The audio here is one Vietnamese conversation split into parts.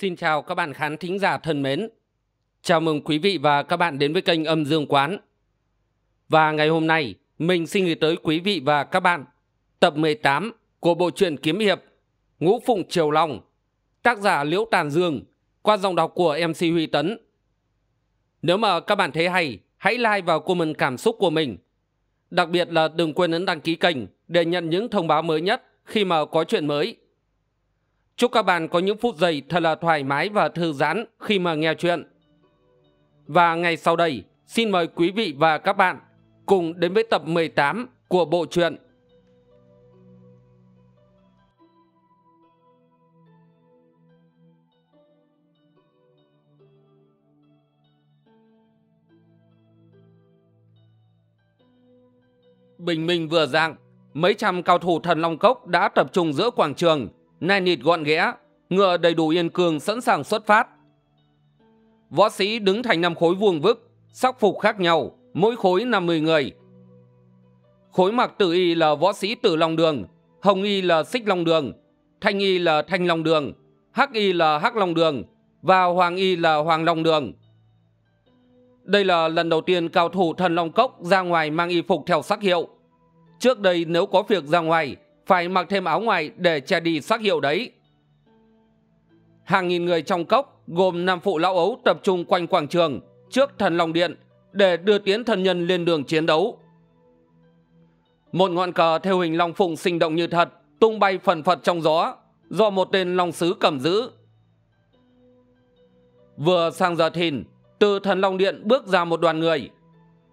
Xin chào các bạn khán thính giả thân mến. Chào mừng quý vị và các bạn đến với kênh Âm Dương Quán. Và ngày hôm nay, mình xin gửi tới quý vị và các bạn tập 18 của bộ truyện kiếm hiệp Ngũ Phụng Triều Long, tác giả Liễu Tàn Dương, qua giọng đọc của MC Huy Tấn. Nếu mà các bạn thấy hay, hãy like và comment cảm xúc của mình. Đặc biệt là đừng quên ấn đăng ký kênh để nhận những thông báo mới nhất khi mà có chuyện mới. Chúc các bạn có những phút giây thật là thoải mái và thư giãn khi mà nghe chuyện. Và ngày sau đây, xin mời quý vị và các bạn cùng đến với tập 18 của bộ truyện Bình minh vừa dạng, mấy trăm cao thủ thần Long Cốc đã tập trung giữa quảng trường này nịt gọn ghẽ Ngựa đầy đủ yên cường sẵn sàng xuất phát Võ sĩ đứng thành năm khối vuông vức Sắc phục khác nhau Mỗi khối 50 người Khối mặc tử y là võ sĩ tử long đường Hồng y là xích long đường Thanh y là thanh long đường Hắc y là hắc long đường Và hoàng y là hoàng long đường Đây là lần đầu tiên cao thủ thần long cốc ra ngoài mang y phục theo sắc hiệu Trước đây nếu có việc ra ngoài phải mặc thêm áo ngoài để che đi sắc hiệu đấy hàng nghìn người trong cốc gồm năm phụ lão ấu tập trung quanh quảng trường trước thần long điện để đưa tiến thần nhân lên đường chiến đấu một ngọn cờ theo hình long phụng sinh động như thật tung bay phần phật trong gió do một tên long sứ cầm giữ vừa sang giờ thìn từ thần long điện bước ra một đoàn người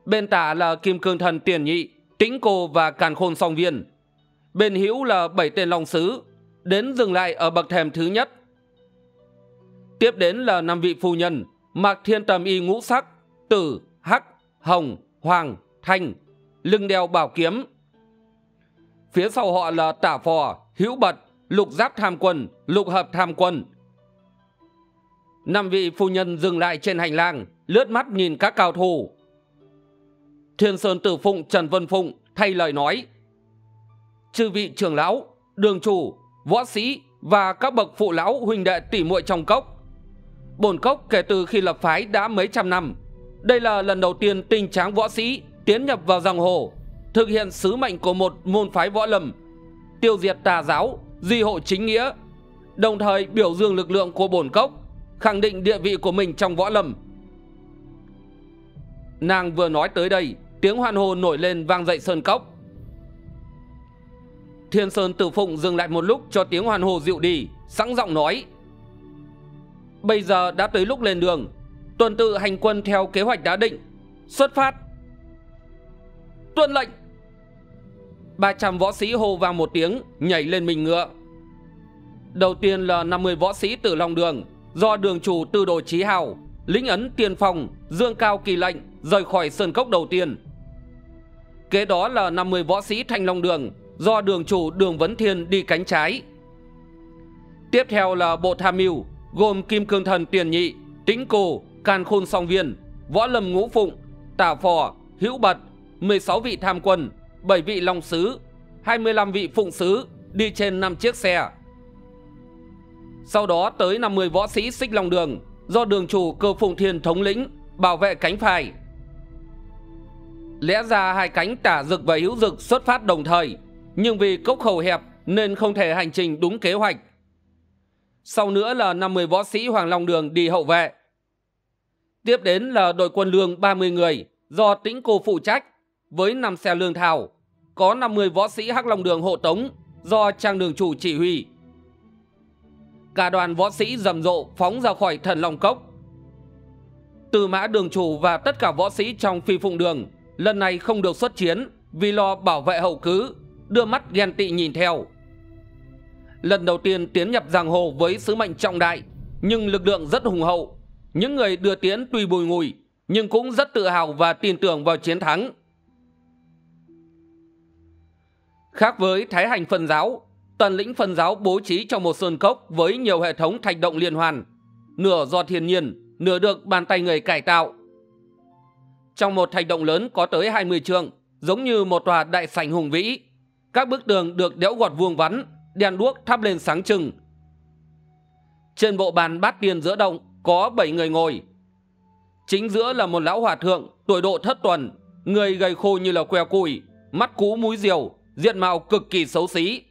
bên tả là kim cương thần tiền nhị tĩnh cô và càn khôn song viên bên hữu là bảy tên long sứ đến dừng lại ở bậc thềm thứ nhất tiếp đến là năm vị phu nhân mặc thiên tầm y ngũ sắc tử hắc hồng hoàng thanh lưng đeo bảo kiếm phía sau họ là tả phò hữu bật lục giáp tham quân lục hợp tham quân năm vị phu nhân dừng lại trên hành lang lướt mắt nhìn các cao thủ thiên sơn tử phụng trần vân phụng thay lời nói chư vị trường lão đường chủ võ sĩ và các bậc phụ lão huynh đệ tỷ muội trong cốc bổn cốc kể từ khi lập phái đã mấy trăm năm đây là lần đầu tiên tình tráng võ sĩ tiến nhập vào dòng hồ thực hiện sứ mệnh của một môn phái võ lâm tiêu diệt tà giáo di hộ chính nghĩa đồng thời biểu dương lực lượng của bổn cốc khẳng định địa vị của mình trong võ lâm nàng vừa nói tới đây tiếng hoan hô nổi lên vang dậy sơn cốc Thiên Sơn Tử Phụng dừng lại một lúc cho tiếng hoàn hồ dịu đi, sẵn giọng nói. Bây giờ đã tới lúc lên đường, tuần tự hành quân theo kế hoạch đã định, xuất phát. Tuân lệnh! 300 võ sĩ hô vào một tiếng, nhảy lên mình ngựa. Đầu tiên là 50 võ sĩ từ Long Đường, do đường chủ Tư Đồ Chí Hào, lính ấn tiền phong, dương cao kỳ lệnh, rời khỏi sơn cốc đầu tiên. Kế đó là 50 võ sĩ Thanh Long Đường, do đường chủ đường Vấn Thiên đi cánh trái. Tiếp theo là bộ tham mưu gồm Kim Cương Thần Tiền Nhị, Tĩnh Cổ, Can Khôn Song Viên, Võ Lâm Ngũ Phụng, Tả Phò, Hữu Bật, sáu vị tham quân, bảy vị long sứ, hai mươi năm vị phụng sứ đi trên năm chiếc xe. Sau đó tới năm mươi võ sĩ xích long đường do đường chủ cơ phụng thiên thống lĩnh bảo vệ cánh phải. Lẽ ra hai cánh tả dực và hữu dực xuất phát đồng thời nhưng vì cốc khẩu hẹp nên không thể hành trình đúng kế hoạch sau nữa là 50 võ sĩ Hoàng Long Đường đi hậu vệ. Tiếp đến là đội quân lương 30 người do tĩnh cô phụ trách với 5 xe lương thảo, có 50 võ sĩ Hắc Long Đường hộ tống do trang đường chủ chỉ huy. Cả đoàn võ sĩ rầm rộ phóng ra khỏi thần Long Cốc. Từ mã đường chủ và tất cả võ sĩ trong phi phụng đường lần này không được xuất chiến vì lo bảo vệ hậu cứ đưa mắt ghen tị nhìn theo lần đầu tiên tiến nhập giang hồ với sứ mệnh trọng đại nhưng lực lượng rất hùng hậu những người đưa tiến tuy bùi ngùi nhưng cũng rất tự hào và tin tưởng vào chiến thắng khác với thái hành phân giáo tần lĩnh phân giáo bố trí cho một sơn cốc với nhiều hệ thống thạch động liên hoàn nửa do thiên nhiên nửa được bàn tay người cải tạo trong một thạch động lớn có tới hai mươi trường giống như một tòa đại sảnh hùng vĩ các bức tường được đẽo gọt vuông vắn đèn đuốc thắp lên sáng trưng trên bộ bàn bát tiền giữa động có bảy người ngồi chính giữa là một lão hòa thượng tuổi độ thất tuần người gầy khô như là que củi mắt cú múi diều diện mạo cực kỳ xấu xí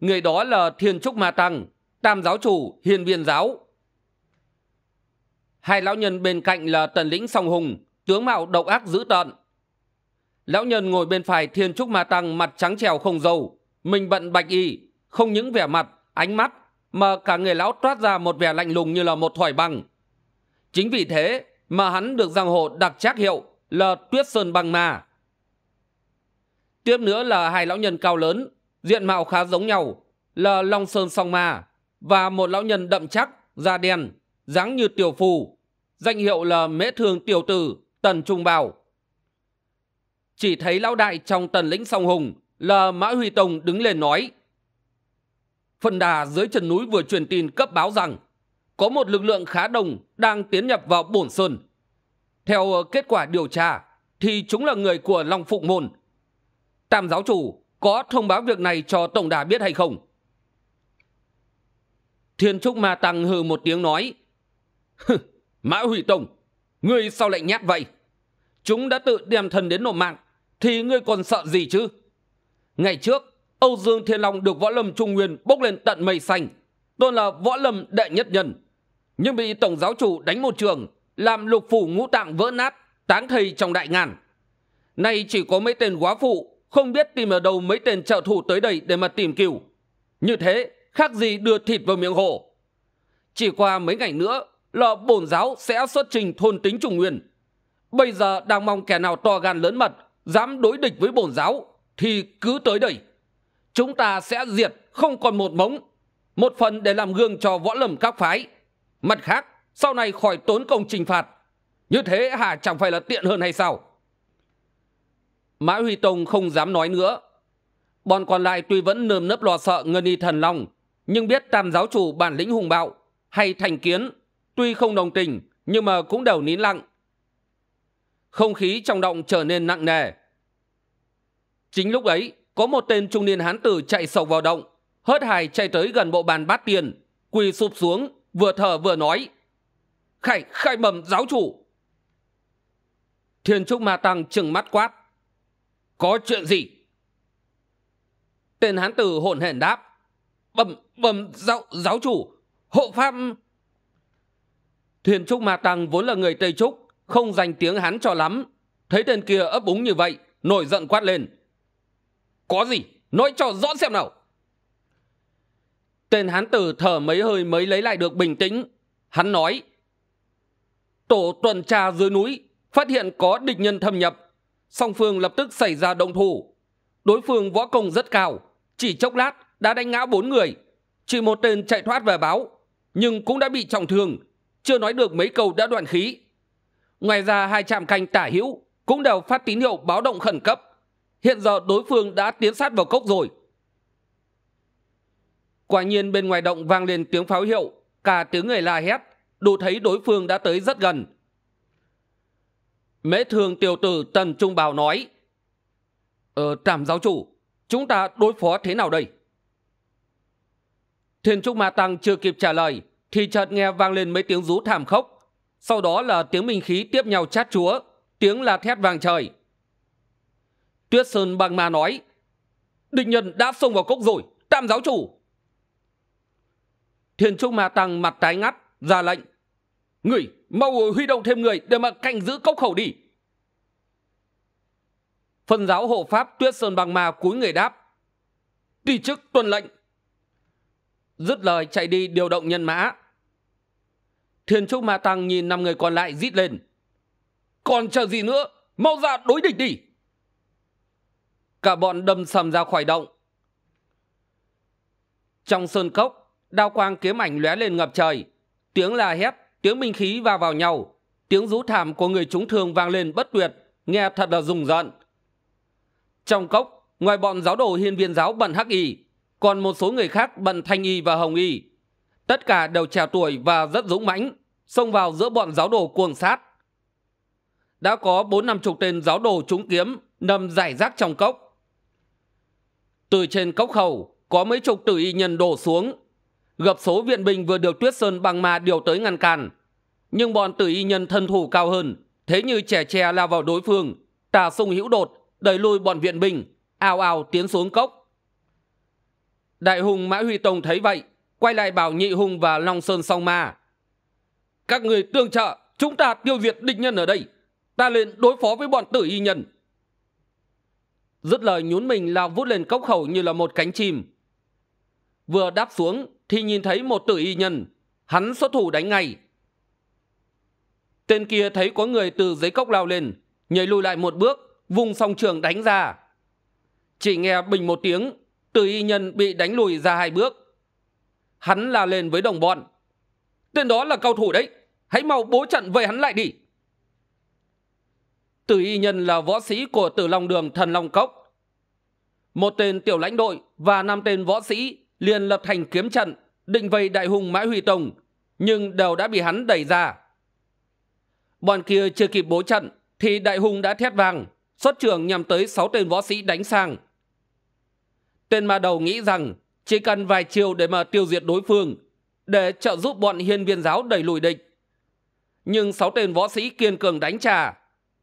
người đó là thiên trúc ma tăng tam giáo chủ hiền viên giáo hai lão nhân bên cạnh là tần lĩnh song hùng tướng mạo độc ác dữ tợn lão nhân ngồi bên phải thiên trúc ma tăng mặt trắng trèo không dâu mình bận bạch y không những vẻ mặt ánh mắt mà cả người lão toát ra một vẻ lạnh lùng như là một thỏi băng chính vì thế mà hắn được giang hồ đặc trác hiệu là tuyết sơn băng ma tiếp nữa là hai lão nhân cao lớn diện mạo khá giống nhau là long sơn song ma và một lão nhân đậm chắc da đen dáng như tiểu phù danh hiệu là mễ thương tiểu tử tần trung bảo chỉ thấy lão đại trong tần lĩnh song hùng là Mã Huy Tông đứng lên nói. Phần đà dưới chân núi vừa truyền tin cấp báo rằng có một lực lượng khá đông đang tiến nhập vào bổn sơn. Theo kết quả điều tra thì chúng là người của Long Phụng Môn. Tam giáo chủ có thông báo việc này cho Tổng đà biết hay không? Thiên Trúc Ma Tăng hừ một tiếng nói. Mã Huy Tông, ngươi sao lại nhát vậy? Chúng đã tự đem thần đến nộp mạng thì ngươi còn sợ gì chứ ngày trước âu dương thiên long được võ lâm trung nguyên bốc lên tận mây xanh tôn là võ lâm đệ nhất nhân nhưng bị tổng giáo chủ đánh một trường làm lục phủ ngũ tạng vỡ nát táng thầy trong đại ngàn nay chỉ có mấy tên quá phụ không biết tìm ở đâu mấy tên trợ thủ tới đây để mà tìm cừu như thế khác gì đưa thịt vào miệng hổ chỉ qua mấy ngày nữa là bổn giáo sẽ xuất trình thôn tính trung nguyên bây giờ đang mong kẻ nào to gan lớn mật dám đối địch với bổn giáo thì cứ tới đây chúng ta sẽ diệt không còn một mống một phần để làm gương cho võ lâm các phái mặt khác sau này khỏi tốn công trình phạt như thế hà chẳng phải là tiện hơn hay sao mã huy tông không dám nói nữa bọn còn lại tuy vẫn nơm nớp lo sợ ngân y thần long nhưng biết tam giáo chủ bản lĩnh hùng bạo hay thành kiến tuy không đồng tình nhưng mà cũng đều nín lặng không khí trong động trở nên nặng nề. Chính lúc ấy, có một tên trung niên hán tử chạy sầu vào động, hớt hải chạy tới gần bộ bàn bát tiền, quỳ sụp xuống, vừa thở vừa nói. Khải, khai mầm giáo chủ. Thiên trúc ma tăng trừng mắt quát. Có chuyện gì? Tên hán tử hổn hển đáp. Bẩm, bẩm giáo, giáo chủ, hộ pháp... Thiên trúc ma tăng vốn là người Tây Trúc, không dành tiếng hắn cho lắm thấy tên kia ấp úng như vậy nổi giận quát lên có gì nói cho rõ xem nào tên hán tử thở mấy hơi mới lấy lại được bình tĩnh hắn nói tổ tuần tra dưới núi phát hiện có địch nhân thâm nhập song phương lập tức xảy ra động thủ đối phương võ công rất cao chỉ chốc lát đã đánh ngã bốn người chỉ một tên chạy thoát về báo nhưng cũng đã bị trọng thương chưa nói được mấy câu đã đoạn khí Ngoài ra hai trạm canh tả hữu cũng đều phát tín hiệu báo động khẩn cấp. Hiện giờ đối phương đã tiến sát vào cốc rồi. Quả nhiên bên ngoài động vang lên tiếng pháo hiệu, cả tiếng người la hét, đủ thấy đối phương đã tới rất gần. Mễ thường tiểu tử Tần Trung Bảo nói, Ờ, trạm giáo chủ, chúng ta đối phó thế nào đây? Thiên Trúc Ma Tăng chưa kịp trả lời, thì chợt nghe vang lên mấy tiếng rú thảm khốc sau đó là tiếng minh khí tiếp nhau chát chúa tiếng là thét vàng trời tuyết sơn băng ma nói địch nhân đã xông vào cốc rồi tam giáo chủ thiên trung ma tăng mặt tái ngắt ra lệnh người mau huy động thêm người để mà canh giữ cốc khẩu đi phần giáo hộ pháp tuyết sơn băng ma cúi người đáp tùy chức tuân lệnh dứt lời chạy đi điều động nhân mã thiên trúc ma tăng nhìn năm người còn lại rít lên còn chờ gì nữa mau ra đối địch đi cả bọn đâm sầm ra khỏi động trong sơn cốc đao quang kiếm ảnh lóe lên ngập trời tiếng la hét tiếng minh khí va vào nhau tiếng rú thảm của người chúng thường vang lên bất tuyệt nghe thật là rùng rợn trong cốc ngoài bọn giáo đồ hiên viên giáo bận hắc y còn một số người khác bận thanh y và hồng y tất cả đều trẻ tuổi và rất dũng mãnh xông vào giữa bọn giáo đồ cuồng sát đã có bốn năm chục tên giáo đồ trúng kiếm nằm giải rác trong cốc từ trên cốc khẩu có mấy chục tử y nhân đổ xuống gập số viện binh vừa được tuyết sơn bằng ma điều tới ngăn cản nhưng bọn tử y nhân thân thủ cao hơn thế như trẻ tre lao vào đối phương tà sung hữu đột đẩy lui bọn viện binh ào ào tiến xuống cốc đại hùng mã huy tông thấy vậy quay lại bảo nhị hùng và long sơn song ma các người tương trợ, chúng ta tiêu diệt địch nhân ở đây. Ta lên đối phó với bọn tử y nhân. Dứt lời nhún mình lao vút lên cốc khẩu như là một cánh chim. Vừa đáp xuống thì nhìn thấy một tử y nhân. Hắn xuất thủ đánh ngay. Tên kia thấy có người từ dưới cốc lao lên, nhảy lùi lại một bước, vùng song trường đánh ra. Chỉ nghe bình một tiếng, tử y nhân bị đánh lùi ra hai bước. Hắn la lên với đồng bọn. Tên đó là cao thủ đấy, hãy mau bố trận vây hắn lại đi tử y nhân là võ sĩ của tử long đường thần long cốc một tên tiểu lãnh đội và năm tên võ sĩ liền lập thành kiếm trận định vây đại hùng mãi huy tùng nhưng đều đã bị hắn đẩy ra bọn kia chưa kịp bố trận thì đại hùng đã thét vàng xuất trưởng nhằm tới sáu tên võ sĩ đánh sang tên ma đầu nghĩ rằng chỉ cần vài chiều để mà tiêu diệt đối phương để trợ giúp bọn hiên viên giáo đẩy lùi địch nhưng sáu tên võ sĩ kiên cường đánh trả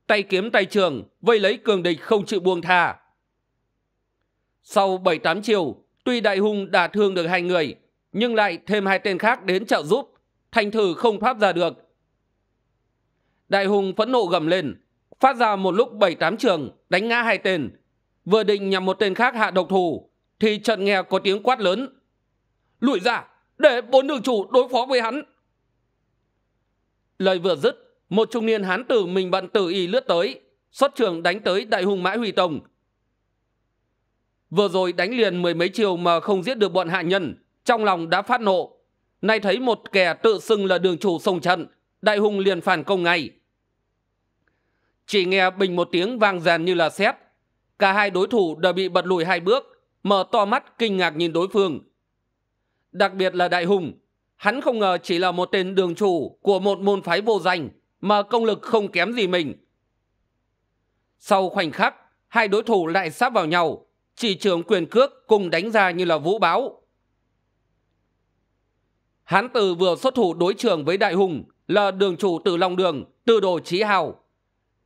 tay kiếm tay trường vây lấy cường địch không chịu buông tha sau bảy tám chiều tuy đại hùng đả thương được hai người nhưng lại thêm hai tên khác đến trợ giúp thành thử không thoát ra được đại hùng phẫn nộ gầm lên phát ra một lúc bảy tám trường đánh ngã hai tên vừa định nhằm một tên khác hạ độc thủ thì trận nghe có tiếng quát lớn lùi ra để bốn đường chủ đối phó với hắn lời vừa dứt một trung niên hán tử mình bận tử y lướt tới xuất trường đánh tới đại hùng mã huy tông vừa rồi đánh liền mười mấy chiều mà không giết được bọn hạ nhân trong lòng đã phát nộ nay thấy một kẻ tự xưng là đường chủ sông trận đại hùng liền phản công ngay chỉ nghe bình một tiếng vang dàn như là sét cả hai đối thủ đều bị bật lùi hai bước mở to mắt kinh ngạc nhìn đối phương đặc biệt là đại hùng hắn không ngờ chỉ là một tên đường chủ của một môn phái vô danh mà công lực không kém gì mình sau khoảnh khắc hai đối thủ lại sáp vào nhau chỉ trưởng quyền cước cùng đánh ra như là vũ báo hán từ vừa xuất thủ đối trường với đại hùng là đường chủ từ long đường từ đồ trí hào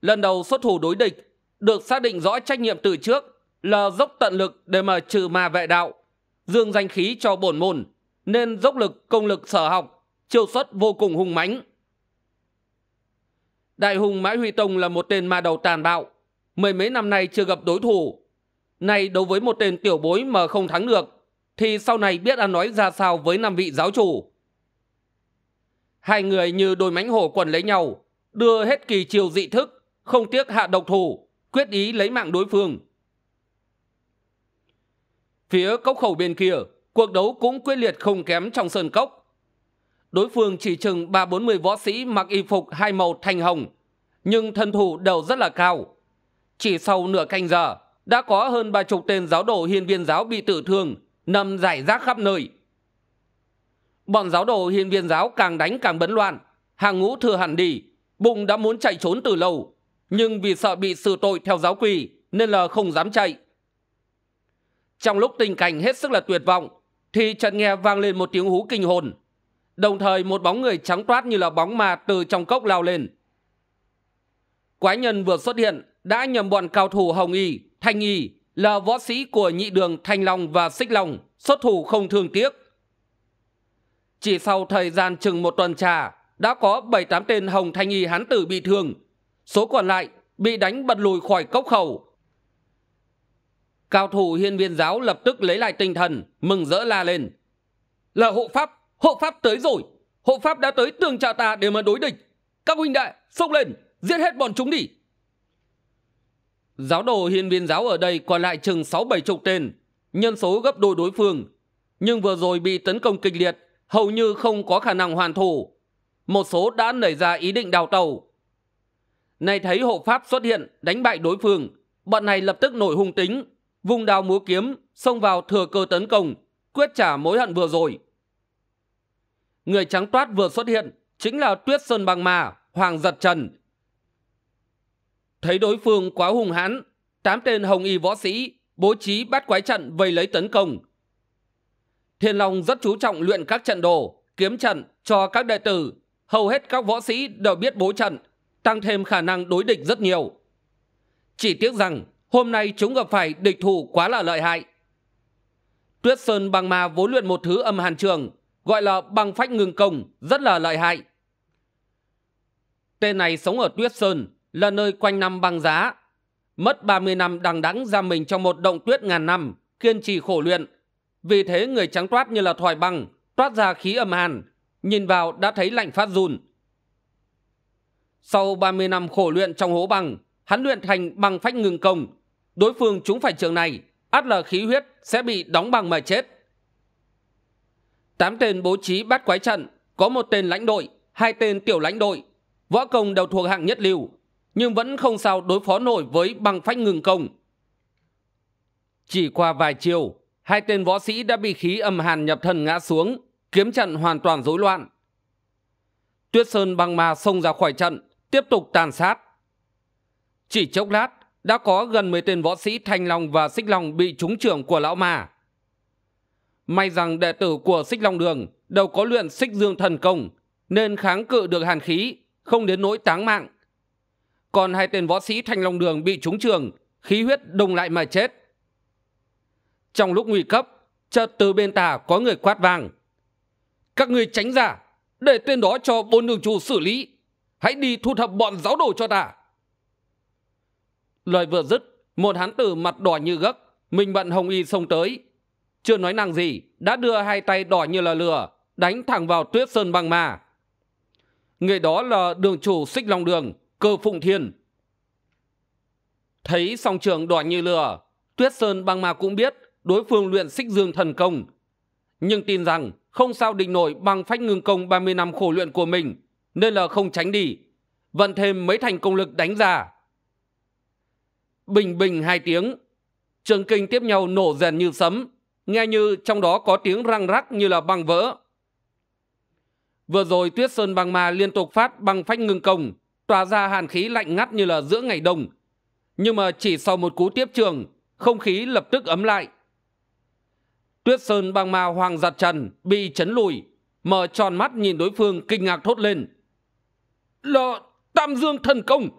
lần đầu xuất thủ đối địch được xác định rõ trách nhiệm từ trước là dốc tận lực để mà trừ ma vệ đạo dương danh khí cho bổn môn nên dốc lực công lực sở học chiêu xuất vô cùng hùng mãnh đại hùng mãi huy tông là một tên ma đầu tàn bạo mười mấy năm nay chưa gặp đối thủ nay đối với một tên tiểu bối mà không thắng được thì sau này biết ăn nói ra sao với năm vị giáo chủ hai người như đôi mánh hổ quần lấy nhau đưa hết kỳ chiều dị thức không tiếc hạ độc thủ quyết ý lấy mạng đối phương phía cốc khẩu bên kia cuộc đấu cũng quyết liệt không kém trong sơn cốc đối phương chỉ chừng ba bốn mươi võ sĩ mặc y phục hai màu thanh hồng nhưng thân thủ đều rất là cao chỉ sau nửa canh giờ đã có hơn ba chục tên giáo đồ hiên viên giáo bị tử thương nằm giải rác khắp nơi bọn giáo đồ hiên viên giáo càng đánh càng bấn loạn hàng ngũ thừa hẳn đi bụng đã muốn chạy trốn từ lâu nhưng vì sợ bị xử tội theo giáo quỳ nên là không dám chạy trong lúc tình cảnh hết sức là tuyệt vọng thì chợt nghe vang lên một tiếng hú kinh hồn đồng thời một bóng người trắng toát như là bóng ma từ trong cốc lao lên quái nhân vừa xuất hiện đã nhầm bọn cao thủ hồng y thanh y là võ sĩ của nhị đường thanh long và xích long xuất thủ không thương tiếc chỉ sau thời gian chừng một tuần trà đã có bảy tám tên hồng thanh y hán tử bị thương số còn lại bị đánh bật lùi khỏi cốc khẩu cao thủ hiên viên giáo lập tức lấy lại tinh thần mừng rỡ la lên là hộ pháp hộ pháp tới rồi hộ pháp đã tới tường trà ta để mà đối địch các huynh đệ xông lên giết hết bọn chúng đi giáo đồ hiên viên giáo ở đây còn lại chừng sáu bảy chục tên nhân số gấp đôi đối phương nhưng vừa rồi bị tấn công kịch liệt hầu như không có khả năng hoàn thủ một số đã nảy ra ý định đào tàu nay thấy hộ pháp xuất hiện đánh bại đối phương bọn này lập tức nổi hung tính vùng đào múa kiếm xông vào thừa cơ tấn công quyết trả mối hận vừa rồi người trắng toát vừa xuất hiện chính là tuyết sơn băng Ma hoàng giật trần thấy đối phương quá hung hãn tám tên hồng y võ sĩ bố trí bắt quái trận vây lấy tấn công thiên long rất chú trọng luyện các trận đồ kiếm trận cho các đệ tử hầu hết các võ sĩ đều biết bố trận tăng thêm khả năng đối địch rất nhiều chỉ tiếc rằng hôm nay chúng gặp phải địch thủ quá là lợi hại tuyết sơn băng ma vốn luyện một thứ âm hàn trường gọi là băng phách ngừng công rất là lợi hại tên này sống ở tuyết sơn là nơi quanh năm băng giá mất ba mươi năm đằng đẵng ra mình trong một động tuyết ngàn năm kiên trì khổ luyện vì thế người trắng toát như là thỏi băng toát ra khí âm hàn nhìn vào đã thấy lạnh phát run sau ba mươi năm khổ luyện trong hố băng hắn luyện thành băng phách ngừng công đối phương chúng phải trường này át là khí huyết sẽ bị đóng bằng mà chết tám tên bố trí bắt quái trận có một tên lãnh đội hai tên tiểu lãnh đội võ công đều thuộc hạng nhất lưu nhưng vẫn không sao đối phó nổi với băng phách ngừng công chỉ qua vài chiều hai tên võ sĩ đã bị khí âm hàn nhập thần ngã xuống kiếm trận hoàn toàn rối loạn tuyết sơn băng ma xông ra khỏi trận tiếp tục tàn sát chỉ chốc lát đã có gần 10 tên võ sĩ Thanh Long và Xích Long bị trúng trưởng của lão ma. May rằng đệ tử của Xích Long Đường đều có luyện xích dương thần công nên kháng cự được hàn khí, không đến nỗi táng mạng. Còn hai tên võ sĩ Thanh Long Đường bị trúng trường, khí huyết đông lại mà chết. Trong lúc nguy cấp, chợt từ bên tà có người quát vàng. Các người tránh giả để tên đó cho bốn đường chủ xử lý. Hãy đi thu thập bọn giáo đồ cho ta lời vừa dứt một hán tử mặt đỏ như gấc mình bận hồng y xông tới chưa nói năng gì đã đưa hai tay đỏ như là lửa đánh thẳng vào tuyết sơn băng ma người đó là đường chủ xích long đường cơ phụng thiên thấy song trường đỏ như lửa tuyết sơn băng ma cũng biết đối phương luyện xích dương thần công nhưng tin rằng không sao địch nổi bằng phách ngưng công ba mươi năm khổ luyện của mình nên là không tránh đi vận thêm mấy thành công lực đánh ra bình bình hai tiếng trường kinh tiếp nhau nổ rèn như sấm nghe như trong đó có tiếng răng rắc như là băng vỡ vừa rồi tuyết sơn băng ma liên tục phát băng phách ngưng công tỏa ra hàn khí lạnh ngắt như là giữa ngày đông nhưng mà chỉ sau một cú tiếp trường không khí lập tức ấm lại tuyết sơn băng ma hoàng giặt trần bị chấn lùi mở tròn mắt nhìn đối phương kinh ngạc thốt lên là tam dương thần công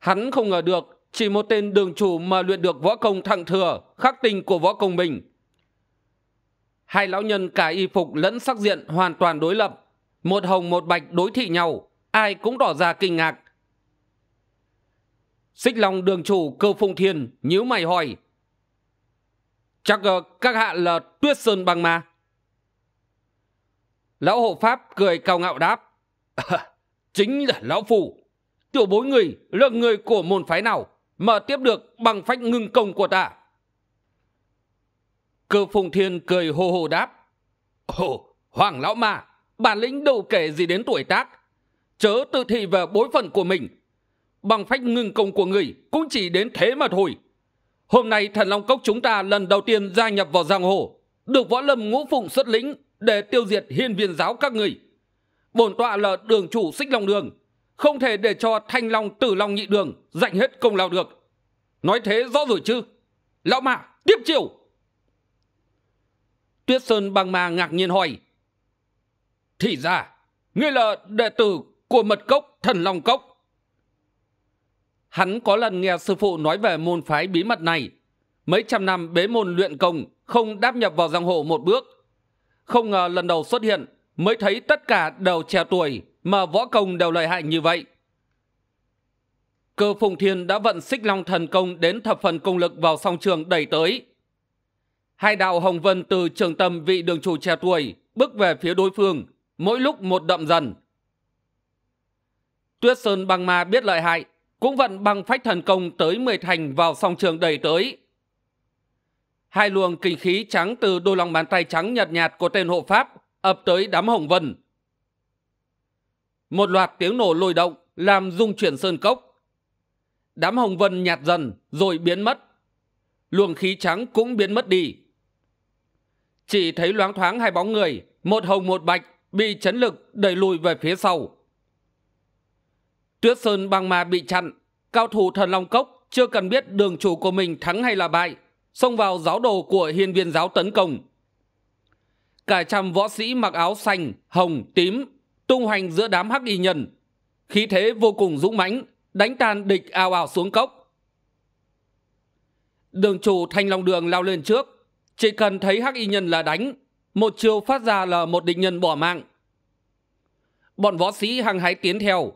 Hắn không ngờ được chỉ một tên đường chủ mà luyện được võ công thẳng thừa, khắc tinh của võ công mình. Hai lão nhân cả y phục lẫn sắc diện hoàn toàn đối lập. Một hồng một bạch đối thị nhau, ai cũng tỏ ra kinh ngạc. Xích Long đường chủ cơ phung thiên nhíu mày hỏi. Chắc ờ, các hạ là tuyết sơn băng ma Lão hộ pháp cười cao ngạo đáp. chính là lão phủ tiểu bối người là người của môn phái nào mà tiếp được bằng phách ngưng công của ta cơ phùng thiên cười hô hô đáp hồ hoàng lão mà bản lĩnh đâu kể gì đến tuổi tác chớ tự thị về bối phận của mình bằng phách ngưng công của người cũng chỉ đến thế mà thôi hôm nay thần long cốc chúng ta lần đầu tiên gia nhập vào giang hồ được võ lâm ngũ phụng xuất lĩnh để tiêu diệt hiên viên giáo các người bổn tọa là đường chủ xích long đường không thể để cho thanh long tử long nhị đường giành hết công lao được nói thế rõ rồi chứ lão mạ tiếp chiều tuyết sơn băng ma ngạc nhiên hỏi thì ra ngươi là đệ tử của mật cốc thần long cốc hắn có lần nghe sư phụ nói về môn phái bí mật này mấy trăm năm bế môn luyện công không đáp nhập vào giang hồ một bước không ngờ lần đầu xuất hiện mới thấy tất cả đều trẻ tuổi mà võ công đều lợi hại như vậy cơ phùng thiên đã vận xích long thần công đến thập phần công lực vào song trường đẩy tới hai đạo hồng vân từ trường tâm vị đường chủ trẻ tuổi bước về phía đối phương mỗi lúc một đậm dần tuyết sơn băng ma biết lợi hại cũng vận băng phách thần công tới mười thành vào song trường đẩy tới hai luồng kinh khí trắng từ đôi lòng bàn tay trắng nhợt nhạt của tên hộ pháp ập tới đám hồng vân một loạt tiếng nổ lôi động làm rung chuyển sơn cốc đám hồng vân nhạt dần rồi biến mất luồng khí trắng cũng biến mất đi chỉ thấy loáng thoáng hai bóng người một hồng một bạch bị chấn lực đẩy lùi về phía sau tuyết sơn băng ma bị chặn cao thủ thần long cốc chưa cần biết đường chủ của mình thắng hay là bại xông vào giáo đồ của hiên viên giáo tấn công cả trăm võ sĩ mặc áo xanh hồng tím tung hoành giữa đám hắc y nhân khí thế vô cùng dũng mãnh đánh tan địch ào ào xuống cốc đường chủ thanh long đường lao lên trước chỉ cần thấy hắc y nhân là đánh một chiều phát ra là một định nhân bỏ mạng bọn võ sĩ hăng hái tiến theo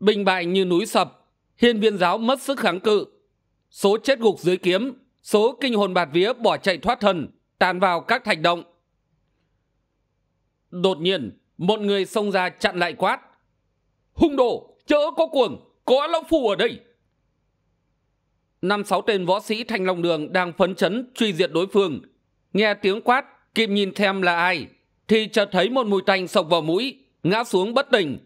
bình bại như núi sập hiên viên giáo mất sức kháng cự số chết gục dưới kiếm số kinh hồn bạt vía bỏ chạy thoát thần tàn vào các thạch động đột nhiên một người xông ra chặn lại quát hung đồ chớ có cuồng có lão phu ở đây năm sáu tên võ sĩ thanh long đường đang phấn chấn truy diệt đối phương nghe tiếng quát kịp nhìn thêm là ai thì chợt thấy một mùi tanh sộc vào mũi ngã xuống bất tỉnh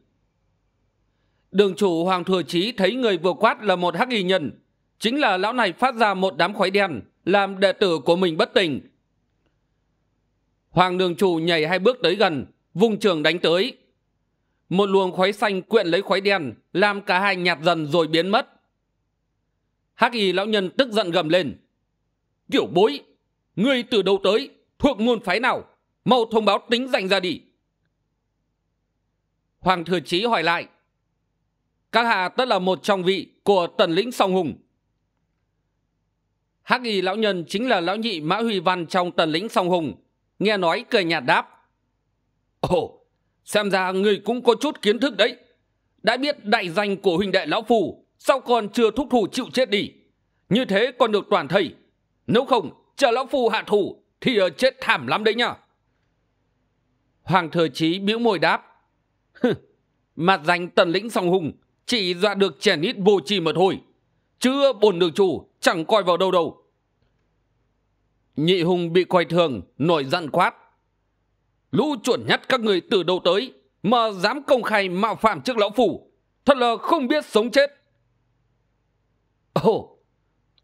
đường chủ hoàng thừa trí thấy người vừa quát là một hắc y nhân chính là lão này phát ra một đám khói đen làm đệ tử của mình bất tỉnh hoàng đường Chủ nhảy hai bước tới gần vung trường đánh tới một luồng khói xanh quyện lấy khói đen làm cả hai nhạt dần rồi biến mất hắc y lão nhân tức giận gầm lên Kiểu bối ngươi từ đâu tới thuộc môn phái nào mau thông báo tính danh ra đi hoàng thừa chí hỏi lại các hạ tất là một trong vị của tần lĩnh song hùng hắc y lão nhân chính là lão nhị mã huy văn trong tần lĩnh song hùng nghe nói cười nhạt đáp ồ xem ra người cũng có chút kiến thức đấy đã biết đại danh của huynh đệ lão phù sao còn chưa thúc thủ chịu chết đi như thế còn được toàn thầy nếu không chờ lão phù hạ thủ thì ở ờ, chết thảm lắm đấy nhá hoàng thừa chí bĩu môi đáp mặt danh tần lĩnh song hùng chỉ dọa được trẻ ít vô trì mà hồi, chứ bồn đường chủ chẳng coi vào đâu đâu nhị hùng bị quay thường nổi giận quát lũ chuẩn nhất các người từ đâu tới mà dám công khai mạo phạm trước lão phủ thật là không biết sống chết ồ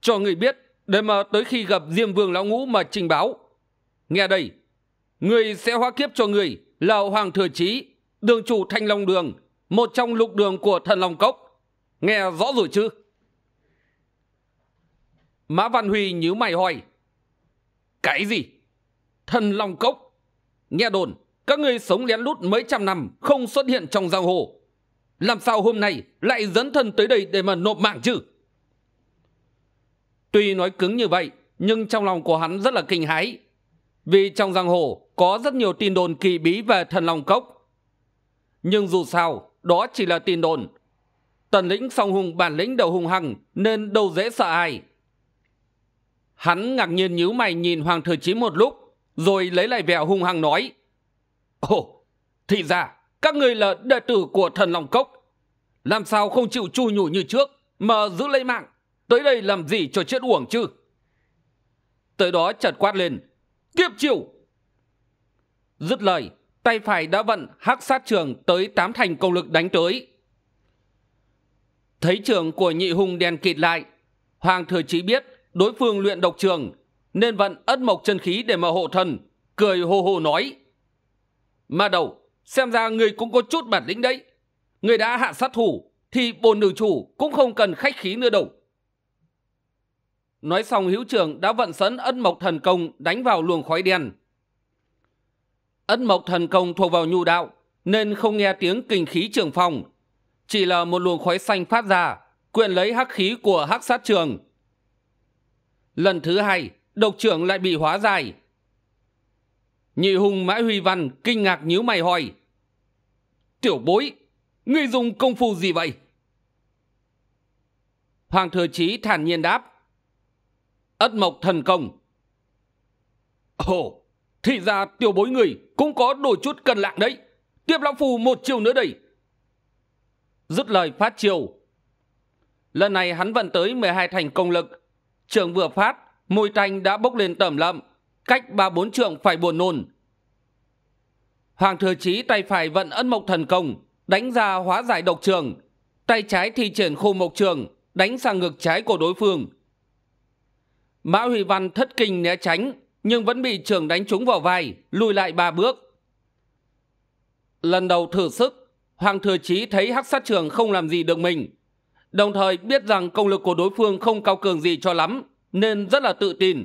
cho người biết để mà tới khi gặp diêm vương lão ngũ mà trình báo nghe đây người sẽ hóa kiếp cho người là hoàng thừa trí đường chủ thanh long đường một trong lục đường của thần long cốc nghe rõ rồi chứ mã văn huy nhíu mày hỏi cái gì? Thần Long Cốc. Nghe đồn, các ngươi sống lén lút mấy trăm năm không xuất hiện trong giang hồ. Làm sao hôm nay lại dẫn thân tới đây để mà nộp mạng chứ? Tuy nói cứng như vậy, nhưng trong lòng của hắn rất là kinh hãi. Vì trong giang hồ có rất nhiều tin đồn kỳ bí về thần Long Cốc. Nhưng dù sao, đó chỉ là tin đồn. Tần lĩnh song hùng bản lĩnh đầu hùng hằng nên đâu dễ sợ ai hắn ngạc nhiên nhíu mày nhìn hoàng thừa chí một lúc rồi lấy lại vẻ hung hăng nói ồ thì ra các người là đệ tử của thần lòng cốc làm sao không chịu chui nhủ như trước mà giữ lấy mạng tới đây làm gì cho chết uổng chứ tới đó chợt quát lên tiếp chịu dứt lời tay phải đã vận hắc sát trường tới tám thành công lực đánh tới thấy trường của nhị hùng đèn kịt lại hoàng thừa chí biết đối phương luyện độc trường nên vận ất mộc chân khí để mà hộ thần cười hô hô nói ma đầu xem ra người cũng có chút bản lĩnh đấy người đã hạ sát thủ thì bồn nữ chủ cũng không cần khách khí nữa đâu nói xong hữu trưởng đã vận sẵn ất mộc thần công đánh vào luồng khói đen ất mộc thần công thuộc vào nhu đạo nên không nghe tiếng kinh khí trường phòng chỉ là một luồng khói xanh phát ra quyện lấy hắc khí của hắc sát trường lần thứ hai độc trưởng lại bị hóa giải nhị hùng mã huy văn kinh ngạc nhíu mày hỏi tiểu bối ngươi dùng công phu gì vậy hoàng thừa trí thản nhiên đáp ất mộc thần công ồ thì ra tiểu bối người cũng có đôi chút cân lạng đấy tiếp lão phù một chiều nữa đây dứt lời phát chiều lần này hắn vận tới m hai thành công lực trường vừa phát môi tanh đã bốc lên tẩm lậm cách ba bốn trượng phải buồn nôn hoàng thừa trí tay phải vận ân mộc thần công đánh ra hóa giải độc trường tay trái thi triển khô mộc trường đánh sang ngực trái của đối phương mã huy văn thất kinh né tránh nhưng vẫn bị trường đánh trúng vào vai lùi lại ba bước lần đầu thử sức hoàng thừa trí thấy hắc sát trường không làm gì được mình đồng thời biết rằng công lực của đối phương không cao cường gì cho lắm nên rất là tự tin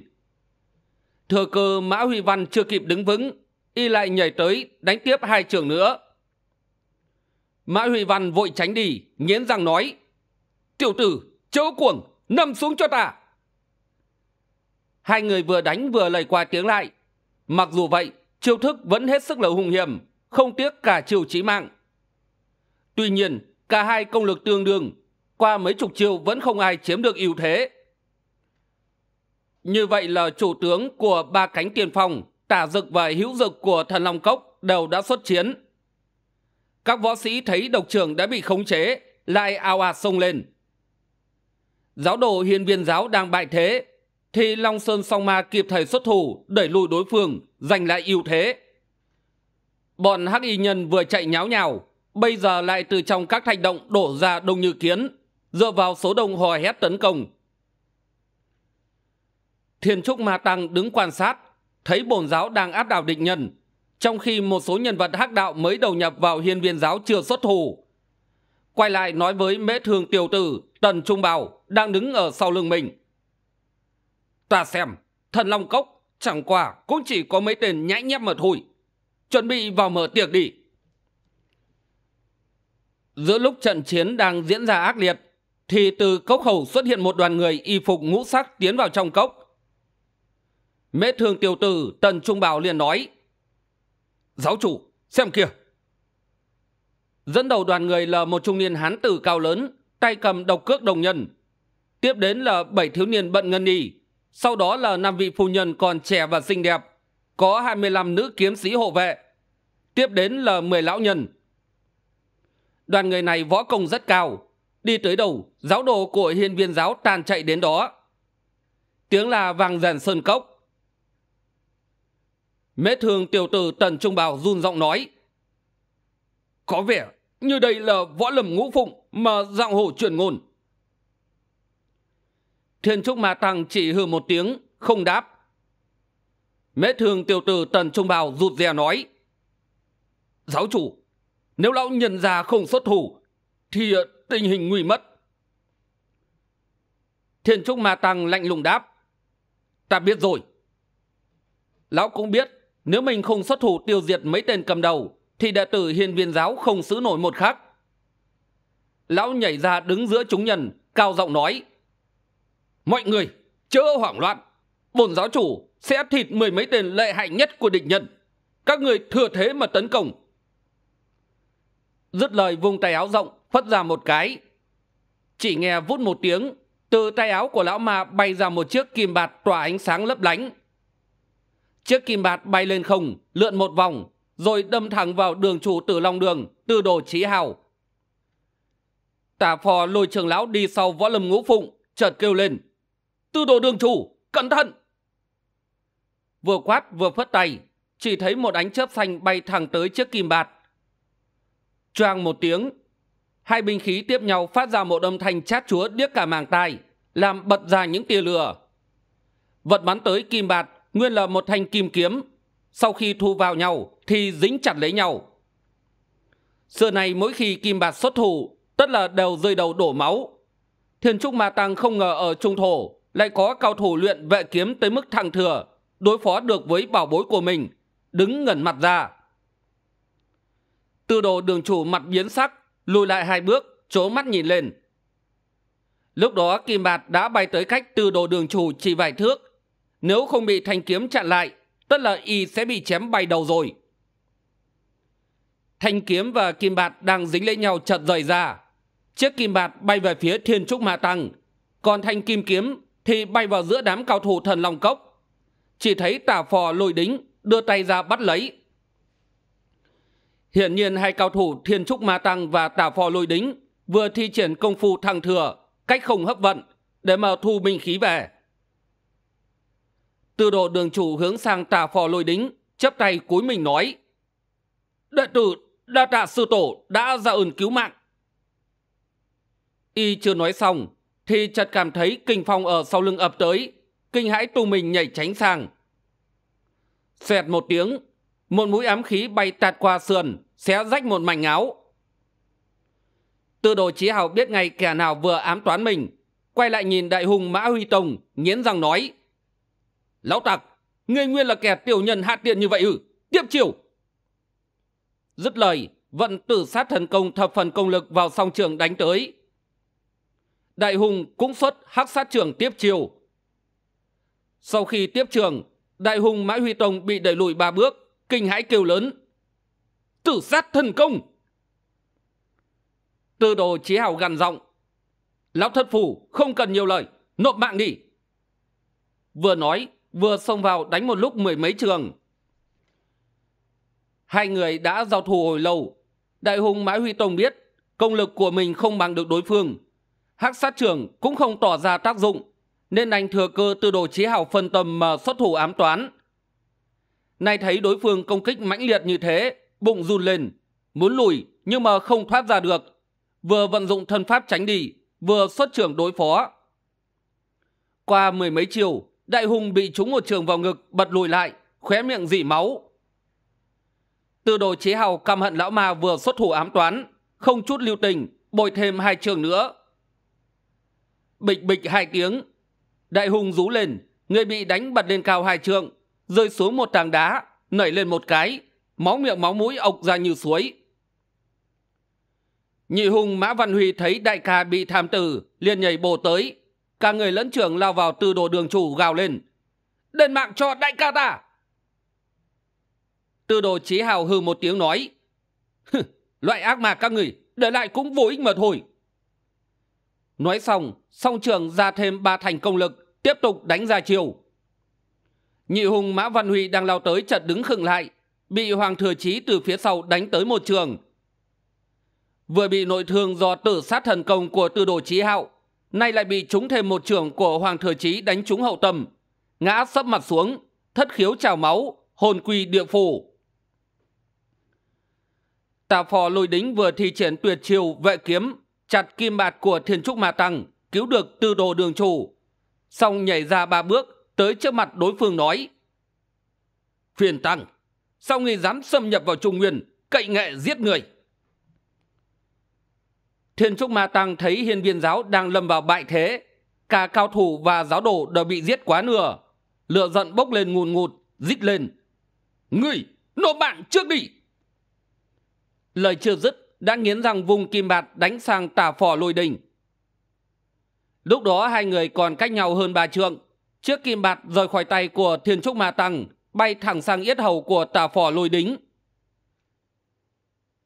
thừa cơ mã huy văn chưa kịp đứng vững y lại nhảy tới đánh tiếp hai trường nữa mã huy văn vội tránh đi nghiến răng nói tiểu tử chớ cuồng nằm xuống cho ta hai người vừa đánh vừa lầy qua tiếng lại mặc dù vậy chiêu thức vẫn hết sức là hùng hiểm không tiếc cả chiều trí mạng tuy nhiên cả hai công lực tương đương qua mấy chục chiêu vẫn không ai chiếm được ưu thế như vậy là chủ tướng của ba cánh tiền phòng tả dực và hữu dực của thần long cốc đều đã xuất chiến các võ sĩ thấy độc trưởng đã bị khống chế lại ao ạt xông lên giáo đồ hiền viên giáo đang bại thế thì long sơn song ma kịp thời xuất thủ đẩy lùi đối phương giành lại ưu thế bọn hắc y nhân vừa chạy nháo nhào bây giờ lại từ trong các thành động đổ ra đông như kiến dựa vào số đông hò hét tấn công thiên trúc ma tăng đứng quan sát thấy bổn giáo đang áp đảo địch nhân trong khi một số nhân vật hắc đạo mới đầu nhập vào hiên viên giáo chưa xuất thủ quay lại nói với mễ thường tiểu tử tần trung bảo đang đứng ở sau lưng mình ta xem thần long cốc chẳng qua cũng chỉ có mấy tên nhãi nhép mà thôi chuẩn bị vào mở tiệc đi giữa lúc trận chiến đang diễn ra ác liệt thì từ cốc khẩu xuất hiện một đoàn người y phục ngũ sắc tiến vào trong cốc mễ thương tiểu tử tần trung bảo liền nói giáo chủ xem kia. dẫn đầu đoàn người là một trung niên hán tử cao lớn tay cầm độc cước đồng nhân tiếp đến là bảy thiếu niên bận ngân y sau đó là năm vị phu nhân còn trẻ và xinh đẹp có hai mươi năm nữ kiếm sĩ hộ vệ tiếp đến là mười lão nhân đoàn người này võ công rất cao đi tới đầu giáo đồ của hiền viên giáo tàn chạy đến đó tiếng là vàng rèn sơn cốc mễ thường tiểu tử tần trung bảo run giọng nói có vẻ như đây là võ lầm ngũ phụng mà dạng hồ truyền ngôn thiên trúc ma tăng chỉ hừ một tiếng không đáp mễ thường tiểu tử tần trung bảo rụt rè nói giáo chủ nếu lão nhận ra không xuất thủ thì ờ, tình hình nguy mất. Thiên Trúc Ma Tăng lạnh lùng đáp. Ta biết rồi. Lão cũng biết nếu mình không xuất thủ tiêu diệt mấy tên cầm đầu thì đệ tử hiền viên giáo không xứ nổi một khắc. Lão nhảy ra đứng giữa chúng nhân, cao giọng nói. Mọi người, chớ hoảng loạn. bổn giáo chủ sẽ thịt mười mấy tên lệ hại nhất của địch nhân. Các người thừa thế mà tấn công. Dứt lời vùng tay áo rộng, Phất ra một cái Chỉ nghe vút một tiếng Từ tay áo của lão ma bay ra một chiếc kim bạt tỏa ánh sáng lấp lánh Chiếc kim bạt bay lên không Lượn một vòng Rồi đâm thẳng vào đường chủ tử Long Đường Tư đồ trí hào tà phò lôi trường lão đi sau võ lâm ngũ phụng Chợt kêu lên Tư đồ đường chủ cẩn thận Vừa quát vừa phất tay Chỉ thấy một ánh chớp xanh bay thẳng tới chiếc kim bạt choang một tiếng hai binh khí tiếp nhau phát ra một âm thanh chát chúa điếc cả màng tai làm bật ra những tia lửa vật bắn tới kim bạt nguyên là một thanh kim kiếm sau khi thu vào nhau thì dính chặt lấy nhau xưa nay mỗi khi kim bạt xuất thủ tất là đều rơi đầu đổ máu thiên trúc ma tăng không ngờ ở trung thổ lại có cao thủ luyện vệ kiếm tới mức thăng thừa đối phó được với bảo bối của mình đứng ngẩn mặt ra tư đồ đường chủ mặt biến sắc lùi lại hai bước trố mắt nhìn lên lúc đó kim bạt đã bay tới cách từ đồ đường chủ chỉ vài thước nếu không bị thanh kiếm chặn lại tất là y sẽ bị chém bay đầu rồi thanh kiếm và kim bạt đang dính lấy nhau chật rời ra chiếc kim bạt bay về phía thiên trúc ma tăng còn thanh kim kiếm thì bay vào giữa đám cao thủ thần long cốc chỉ thấy tả phò lôi đính đưa tay ra bắt lấy Hiện nhiên hai cao thủ Thiên Trúc Ma Tăng và tà Phò Lôi Đính vừa thi triển công phu thăng thừa, cách không hấp vận để mà thu binh khí về. Tư độ đường chủ hướng sang tà Phò Lôi Đính, chấp tay cúi mình nói. Đệ tử đa tạ sư tổ đã ra ơn cứu mạng. Y chưa nói xong, thì chợt cảm thấy kinh phong ở sau lưng ập tới, kinh hãi tu mình nhảy tránh sang. Xẹt một tiếng, một mũi ám khí bay tạt qua sườn xé rách một mảnh áo tư đồ chí hào biết ngay kẻ nào vừa ám toán mình quay lại nhìn đại hùng mã huy tông nghiến răng nói lão tặc ngươi nguyên là kẻ tiểu nhân hạ tiện như vậy ư tiếp chiều dứt lời vận tử sát thần công thập phần công lực vào song trường đánh tới đại hùng cũng xuất hắc sát trường tiếp chiều sau khi tiếp trường đại hùng mã huy tông bị đẩy lùi ba bước kinh hãi kêu lớn tử sát thần công tư đồ chí hào gằn giọng lão thất phủ không cần nhiều lời nộp mạng đi vừa nói vừa xông vào đánh một lúc mười mấy trường hai người đã giao thủ hồi lâu đại hùng mã huy tông biết công lực của mình không bằng được đối phương hắc sát trường cũng không tỏ ra tác dụng nên anh thừa cơ tư đồ chí hào phân tâm mà xuất thủ ám toán Nay thấy đối phương công kích mãnh liệt như thế, bụng run lên, muốn lùi nhưng mà không thoát ra được. Vừa vận dụng thân pháp tránh đi, vừa xuất trưởng đối phó. Qua mười mấy chiều, đại hùng bị trúng một trường vào ngực, bật lùi lại, khóe miệng dỉ máu. từ đồ chế hào căm hận lão ma vừa xuất thủ ám toán, không chút lưu tình, bồi thêm hai trường nữa. Bịch bịch hai tiếng, đại hùng rú lên, người bị đánh bật lên cao hai trường, rơi xuống một tảng đá nảy lên một cái máu miệng máu mũi ộc ra như suối nhị hùng mã văn huy thấy đại ca bị tham tử liền nhảy bồ tới cả người lẫn trưởng lao vào tư đồ đường chủ gào lên đền mạng cho đại ca ta tư đồ chí hào hư một tiếng nói loại ác mà các người để lại cũng vô ích mà thôi nói xong song trường ra thêm ba thành công lực tiếp tục đánh ra chiều nhị hùng mã văn huy đang lao tới chợt đứng khựng lại bị hoàng thừa chí từ phía sau đánh tới một trường vừa bị nội thương do tử sát thần công của tư đồ chí hạo nay lại bị trúng thêm một trường của hoàng thừa chí đánh trúng hậu tâm ngã sấp mặt xuống thất khiếu trào máu hồn quy địa phủ Tà phò lôi đính vừa thi triển tuyệt chiêu vệ kiếm chặt kim bạt của thiên trúc ma tăng cứu được tư đồ đường chủ xong nhảy ra ba bước tới trước mặt đối phương nói phiền Tăng, sao người dám xâm nhập vào Trung Nguyên, cậy nghệ giết người? Thiên Trúc Ma Tăng thấy hiền viên giáo đang lâm vào bại thế, cả cao thủ và giáo đồ đều bị giết quá nửa. Lựa giận bốc lên ngùn ngụt, rít lên. Ngươi, nộp bạn trước đi! Lời chưa dứt, đã nghiến rằng vùng kim bạt đánh sang tà phò lôi đình. Lúc đó hai người còn cách nhau hơn ba trượng, Chiếc kim bạt rời khỏi tay của Thiên Trúc Ma Tăng, bay thẳng sang yết hầu của tà phò lôi đính.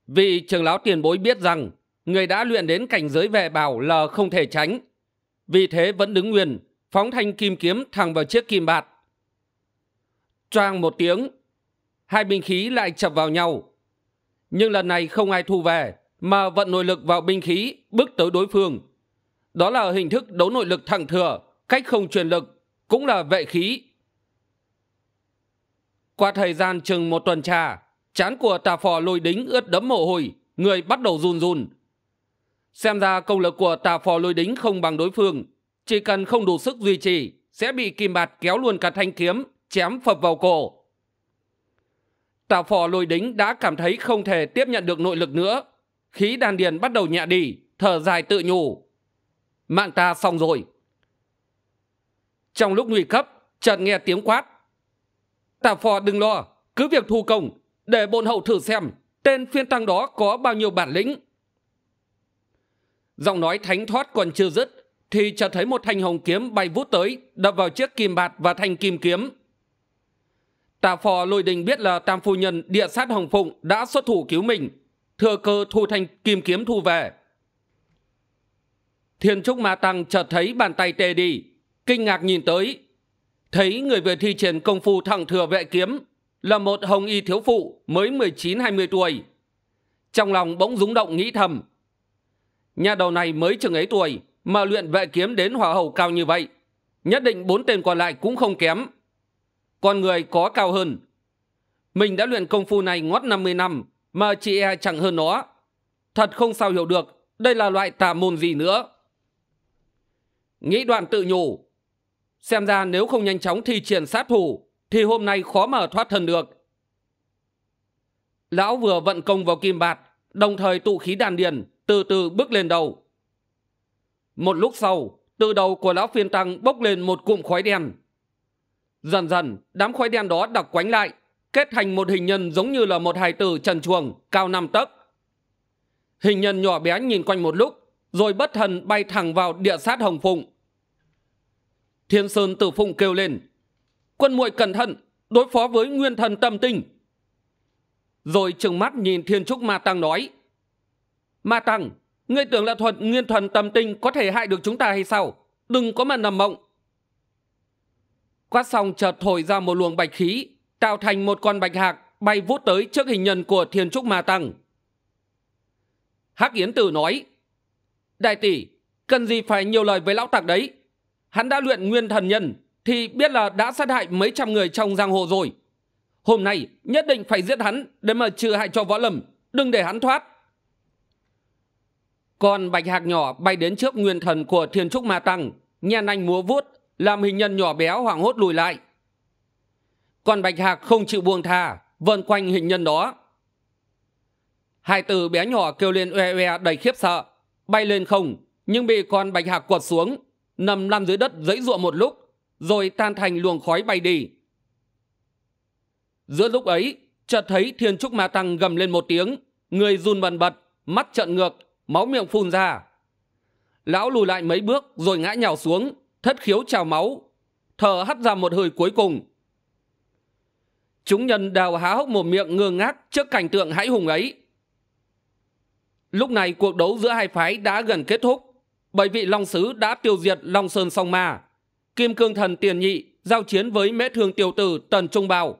Vị trường lão tiền bối biết rằng, người đã luyện đến cảnh giới vệ bảo là không thể tránh. Vì thế vẫn đứng nguyên, phóng thanh kim kiếm thẳng vào chiếc kim bạt. Choang một tiếng, hai binh khí lại chập vào nhau. Nhưng lần này không ai thu về, mà vận nội lực vào binh khí, bước tới đối phương. Đó là hình thức đấu nội lực thẳng thừa, cách không truyền lực cũng là vệ khí qua thời gian chừng một tuần trà chán của tà phò lôi đính ướt đẫm mồ hôi người bắt đầu run run xem ra công lực của tà phò lôi đính không bằng đối phương chỉ cần không đủ sức duy trì sẽ bị kim bạt kéo luôn cả thanh kiếm chém phập vào cổ tà phò lôi đính đã cảm thấy không thể tiếp nhận được nội lực nữa khí đan điền bắt đầu nhẹ đi thở dài tự nhủ mạng ta xong rồi trong lúc nguy cấp, chợt nghe tiếng quát. Tà phò đừng lo, cứ việc thu công, để bọn hậu thử xem tên phiên tăng đó có bao nhiêu bản lĩnh. Giọng nói thánh thoát còn chưa dứt, thì chợt thấy một thanh hồng kiếm bay vút tới, đập vào chiếc kim bạt và thanh kim kiếm. Tà phò lôi đình biết là tam phu nhân địa sát hồng phụng đã xuất thủ cứu mình, thừa cơ thu thanh kim kiếm thu về. Thiên trúc ma tăng chợt thấy bàn tay tê đi, kinh ngạc nhìn tới thấy người vừa thi triển công phu thẳng thừa vệ kiếm là một hồng y thiếu phụ mới mười chín hai mươi tuổi trong lòng bỗng rúng động nghĩ thầm nhà đầu này mới chừng ấy tuổi mà luyện vệ kiếm đến hỏa hầu cao như vậy nhất định bốn tên còn lại cũng không kém con người có cao hơn mình đã luyện công phu này ngót năm mươi năm mà chị e chẳng hơn nó thật không sao hiểu được đây là loại tà môn gì nữa nghĩ đoạn tự nhủ Xem ra nếu không nhanh chóng thi triển sát thủ Thì hôm nay khó mà thoát thân được Lão vừa vận công vào kim bạt Đồng thời tụ khí đàn điền Từ từ bước lên đầu Một lúc sau Từ đầu của lão phiên tăng bốc lên một cụm khói đen Dần dần Đám khói đen đó đặc quánh lại Kết thành một hình nhân giống như là một hài tử trần chuồng Cao năm tấc Hình nhân nhỏ bé nhìn quanh một lúc Rồi bất thần bay thẳng vào địa sát Hồng Phụng thiên sơn tử phụng kêu lên quân muội cẩn thận đối phó với nguyên thần tâm tinh rồi trừng mắt nhìn thiên trúc ma tăng nói ma tăng ngươi tưởng là thuật nguyên thần tâm tinh có thể hại được chúng ta hay sao đừng có mà nằm mộng quát xong chợt thổi ra một luồng bạch khí tạo thành một con bạch hạc bay vút tới trước hình nhân của thiên trúc ma tăng hắc yến tử nói đại tỷ cần gì phải nhiều lời với lão tặc đấy hắn đã luyện nguyên thần nhân thì biết là đã sát hại mấy trăm người trong giang hồ rồi. Hôm nay nhất định phải giết hắn để mà trừ hại cho võ lâm, đừng để hắn thoát. Còn bạch hạc nhỏ bay đến trước nguyên thần của thiên trúc ma tăng, nhan anh múa vuốt, làm hình nhân nhỏ béo hoảng hốt lùi lại. Còn bạch hạc không chịu buông thà, vần quanh hình nhân đó. Hai từ bé nhỏ kêu lên oe oe đầy khiếp sợ, bay lên không, nhưng bị con bạch hạc quật xuống nằm lăn dưới đất dãy ruộng một lúc rồi tan thành luồng khói bay đi giữa lúc ấy chợt thấy thiên trúc ma tăng gầm lên một tiếng người run bần bật mắt trợn ngược máu miệng phun ra lão lùi lại mấy bước rồi ngã nhào xuống thất khiếu trào máu thở hắt ra một hơi cuối cùng chúng nhân đào há hốc một miệng ngơ ngác trước cảnh tượng hãi hùng ấy lúc này cuộc đấu giữa hai phái đã gần kết thúc bảy vị long sứ đã tiêu diệt long sơn song ma kim cương thần tiền nhị giao chiến với mễ thương tiểu tử tần trung bào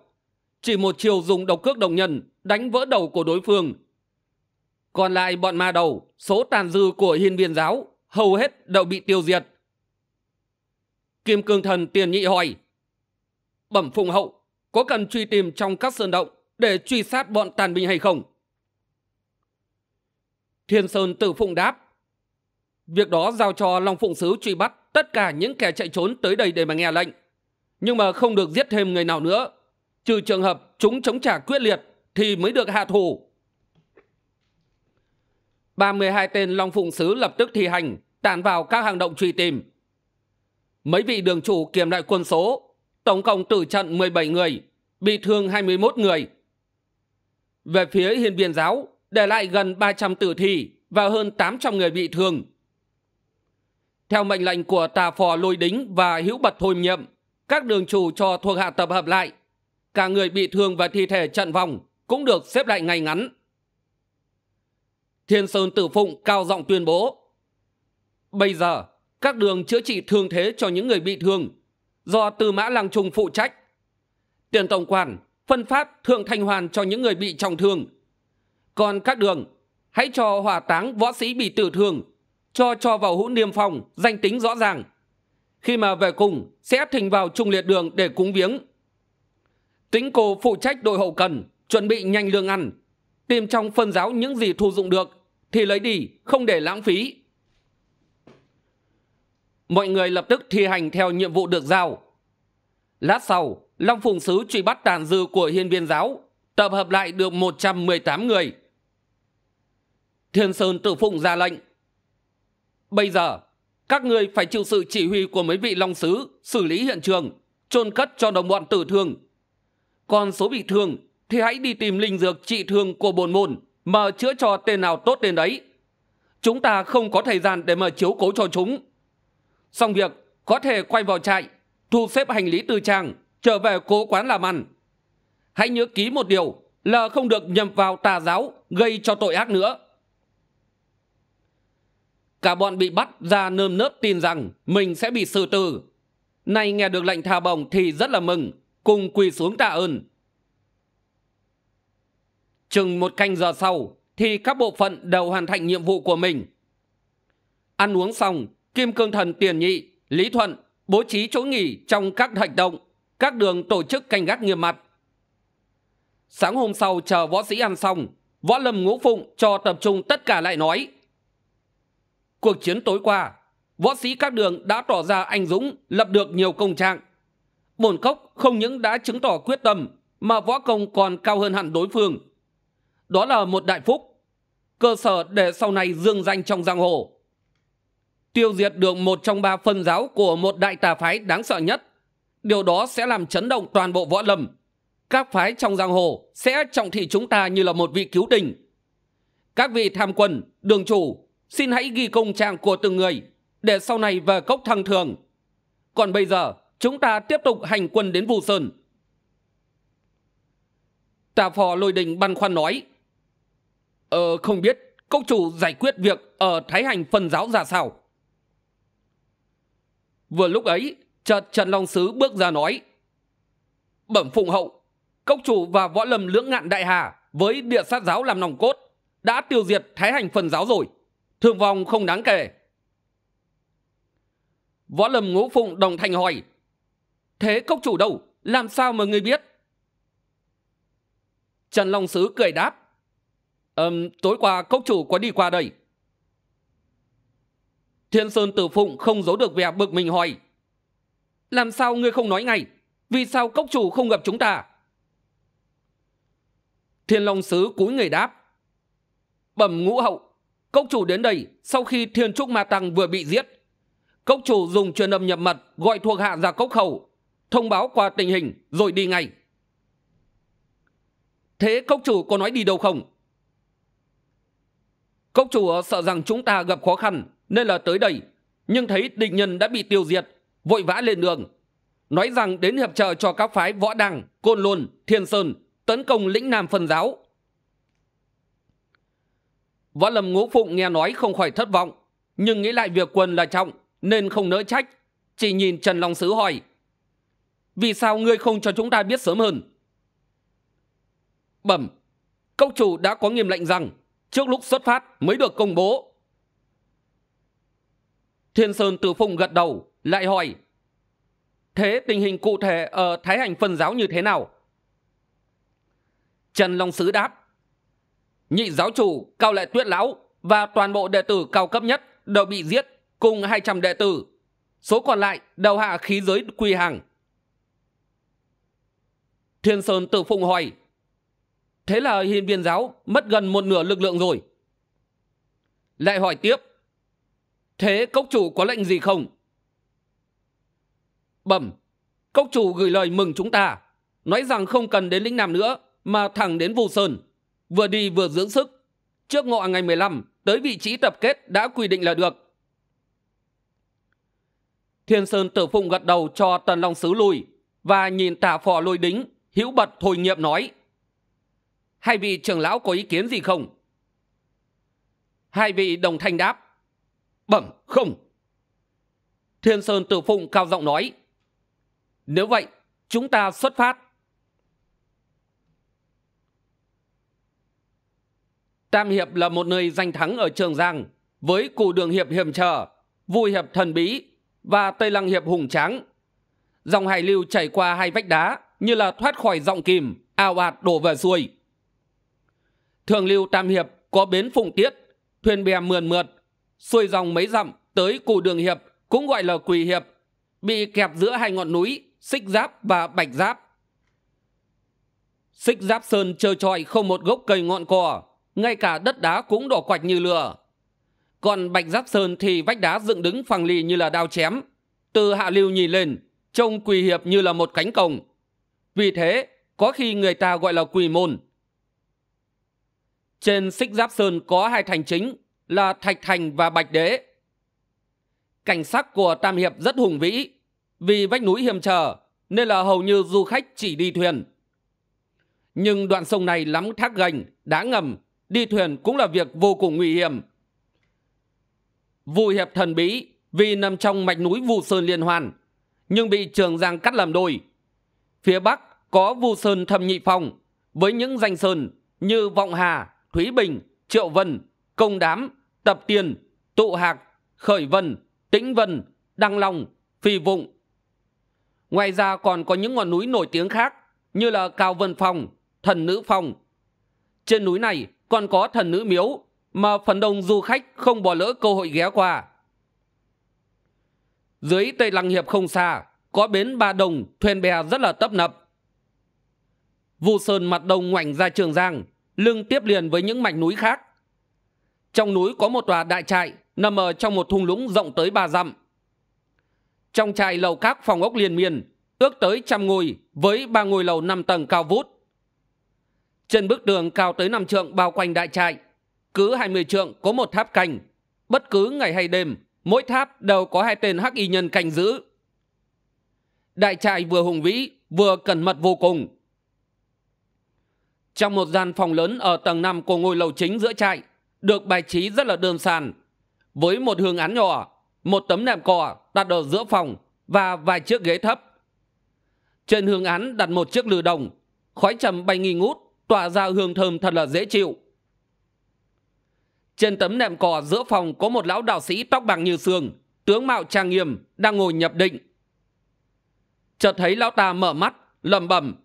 chỉ một chiều dùng độc cước đồng nhân đánh vỡ đầu của đối phương còn lại bọn ma đầu số tàn dư của hiên viên giáo hầu hết đều bị tiêu diệt kim cương thần tiền nhị hỏi bẩm phụng hậu có cần truy tìm trong các sơn động để truy sát bọn tàn binh hay không thiên sơn tử phụng đáp Việc đó giao cho Long Phụng Sứ truy bắt tất cả những kẻ chạy trốn tới đây để mà nghe lệnh. Nhưng mà không được giết thêm người nào nữa. Trừ trường hợp chúng chống trả quyết liệt thì mới được hạ thủ. ba mươi hai tên Long Phụng Sứ lập tức thi hành, tản vào các hang động truy tìm. Mấy vị đường chủ kiểm lại quân số, tổng cộng tử trận bảy người, bị thương hai mươi một người. Về phía hiền viên giáo, để lại gần ba trăm tử thi và hơn tám 800 người bị thương theo mệnh lệnh của tà phò lôi đính và hữu bật thôi nhiệm các đường chủ cho thuộc hạ tập hợp lại cả người bị thương và thi thể trận vòng cũng được xếp lại ngay ngắn thiên sơn tử phụng cao giọng tuyên bố bây giờ các đường chữa trị thương thế cho những người bị thương do tư mã làng trung phụ trách tiền tổng quản phân phát thượng thanh hoàn cho những người bị trọng thương còn các đường hãy cho hỏa táng võ sĩ bị tử thương cho cho vào hũ niêm phong danh tính rõ ràng khi mà về cùng sẽ thình vào trung liệt đường để cúng viếng tính cô phụ trách đội hậu cần chuẩn bị nhanh lương ăn tìm trong phân giáo những gì thu dụng được thì lấy đi không để lãng phí mọi người lập tức thi hành theo nhiệm vụ được giao lát sau long phùng sứ truy bắt tàn dư của hiên viên giáo tập hợp lại được một trăm m ư ơ i tám người thiên sơn tử phụng ra lệnh bây giờ các người phải chịu sự chỉ huy của mấy vị long sứ xử lý hiện trường trôn cất cho đồng bọn tử thương còn số bị thương thì hãy đi tìm linh dược trị thương của bồn môn mà chữa cho tên nào tốt tên đấy chúng ta không có thời gian để mà chiếu cố cho chúng xong việc có thể quay vào trại thu xếp hành lý từ trang trở về cố quán làm ăn hãy nhớ ký một điều là không được nhầm vào tà giáo gây cho tội ác nữa cả bọn bị bắt ra nơm nớp tin rằng mình sẽ bị xử tử nay nghe được lệnh thả bổng thì rất là mừng cùng quỳ xuống tạ ơn chừng một canh giờ sau thì các bộ phận đều hoàn thành nhiệm vụ của mình ăn uống xong kim cương thần tiền nhị lý thuận bố trí chỗ nghỉ trong các hành động các đường tổ chức canh gác nghiêm mặt sáng hôm sau chờ võ sĩ ăn xong võ lâm ngũ phụng cho tập trung tất cả lại nói cuộc chiến tối qua võ sĩ các đường đã tỏ ra anh dũng lập được nhiều công trạng bổn cốc không những đã chứng tỏ quyết tâm mà võ công còn cao hơn hẳn đối phương đó là một đại phúc cơ sở để sau này dương danh trong giang hồ tiêu diệt được một trong ba phân giáo của một đại tà phái đáng sợ nhất điều đó sẽ làm chấn động toàn bộ võ lâm các phái trong giang hồ sẽ trọng thị chúng ta như là một vị cứu tình các vị tham quân đường chủ Xin hãy ghi công trạng của từng người để sau này về cốc thăng thường. Còn bây giờ, chúng ta tiếp tục hành quân đến Vu Sơn. Tà phò lôi đình băn khoăn nói. Ờ, không biết cốc chủ giải quyết việc ở Thái Hành phần giáo ra sao? Vừa lúc ấy, chợt Trần Long Sứ bước ra nói. Bẩm phụng hậu, cốc chủ và võ lâm lưỡng ngạn đại hà với địa sát giáo làm nòng cốt đã tiêu diệt Thái Hành phần giáo rồi thương vong không đáng kể. Võ Lâm Ngũ Phụng đồng thanh hỏi, thế cốc chủ đâu, làm sao mà người biết? Trần Long Sứ cười đáp, um, tối qua cốc chủ có đi qua đây. Thiên Sơn Tử Phụng không giấu được vẻ bực mình hỏi, làm sao ngươi không nói ngay, vì sao cốc chủ không gặp chúng ta? Thiên Long Sứ cúi người đáp, bẩm ngũ hậu cốc chủ đến đây sau khi thiên trúc ma tăng vừa bị giết cốc chủ dùng truyền âm nhập mật gọi thuộc hạ ra cốc khẩu thông báo qua tình hình rồi đi ngay thế cốc chủ có nói đi đâu không cốc chủ sợ rằng chúng ta gặp khó khăn nên là tới đây nhưng thấy địch nhân đã bị tiêu diệt vội vã lên đường nói rằng đến hiệp trợ cho các phái võ đăng, côn lôn thiên sơn tấn công lĩnh nam phần giáo võ lâm ngũ phụng nghe nói không khỏi thất vọng nhưng nghĩ lại việc quần là trọng nên không nỡ trách chỉ nhìn trần long sứ hỏi vì sao ngươi không cho chúng ta biết sớm hơn bẩm cốc chủ đã có nghiêm lệnh rằng trước lúc xuất phát mới được công bố thiên sơn từ phụng gật đầu lại hỏi thế tình hình cụ thể ở thái hành phân giáo như thế nào trần long sứ đáp nhị giáo chủ cao lệ tuyết lão và toàn bộ đệ tử cao cấp nhất đều bị giết cùng hai trăm đệ tử số còn lại đều hạ khí giới quy hàng thiên sơn tự phụng hỏi thế là hiền viên giáo mất gần một nửa lực lượng rồi lại hỏi tiếp thế cốc chủ có lệnh gì không bẩm cốc chủ gửi lời mừng chúng ta nói rằng không cần đến lĩnh nam nữa mà thẳng đến vù sơn vừa đi vừa dưỡng sức trước ngọ ngày 15 tới vị trí tập kết đã quy định là được thiên sơn tử phụng gật đầu cho tần long sứ lùi và nhìn tả phò lôi đính hữu bật thôi nghiệm nói hai vị trưởng lão có ý kiến gì không hai vị đồng thanh đáp bẩm không thiên sơn tử phụng cao giọng nói nếu vậy chúng ta xuất phát Tam Hiệp là một nơi danh thắng ở Trường Giang, với Cù Đường Hiệp hiểm trở, Vui Hiệp thần bí và Tây Lăng Hiệp hùng tráng. Dòng hải lưu chảy qua hai vách đá như là thoát khỏi giọng kìm, ao ạt đổ về xuôi. Thường lưu Tam Hiệp có bến phụng tiết, thuyền bè mườn mượt, xuôi dòng mấy dặm tới Cù Đường Hiệp cũng gọi là Quỳ Hiệp, bị kẹp giữa hai ngọn núi, xích giáp và bạch giáp. Xích giáp sơn trơ trọi không một gốc cây ngọn cỏ, ngay cả đất đá cũng đổ quạch như lừa còn bạch giáp sơn thì vách đá dựng đứng phẳng lì như là đao chém từ hạ lưu nhìn lên trông quỳ hiệp như là một cánh cổng vì thế có khi người ta gọi là quỳ môn trên xích giáp sơn có hai thành chính là thạch thành và bạch đế cảnh sắc của tam hiệp rất hùng vĩ vì vách núi hiểm trở nên là hầu như du khách chỉ đi thuyền nhưng đoạn sông này lắm thác gành đá ngầm đi thuyền cũng là việc vô cùng nguy hiểm vu hiệp thần bí vì nằm trong mạch núi vu sơn liên hoàn nhưng bị trường giang cắt làm đôi phía bắc có vu sơn thâm nhị phong với những danh sơn như vọng hà thúy bình triệu vân công đám tập tiền tụ hạc khởi vân tĩnh vân đăng long phi vụng ngoài ra còn có những ngọn núi nổi tiếng khác như là cao vân phong thần nữ phong trên núi này còn có thần nữ miếu mà phần đông du khách không bỏ lỡ cơ hội ghé qua dưới tây lăng hiệp không xa có bến ba đồng thuyền bè rất là tấp nập vu sơn mặt đông ngoảnh ra trường giang lưng tiếp liền với những mảnh núi khác trong núi có một tòa đại trại nằm ở trong một thung lũng rộng tới ba dặm trong trại lầu các phòng ốc liên miên ước tới trăm ngôi với ba ngôi lầu năm tầng cao vút trên bức tường cao tới năm trượng bao quanh đại trại cứ hai mươi trượng có một tháp canh bất cứ ngày hay đêm mỗi tháp đều có hai tên hắc y nhân canh giữ đại trại vừa hùng vĩ vừa cẩn mật vô cùng trong một gian phòng lớn ở tầng năm của ngôi lầu chính giữa trại được bài trí rất là đơn sàn với một hương án nhỏ một tấm nệm cỏ đặt ở giữa phòng và vài chiếc ghế thấp trên hương án đặt một chiếc lư đồng khói trầm bay nghi ngút tỏa ra hương thơm thật là dễ chịu trên tấm nệm cỏ giữa phòng có một lão đạo sĩ tóc bạc như sương tướng mạo trang nghiêm đang ngồi nhập định chợt thấy lão ta mở mắt lẩm bẩm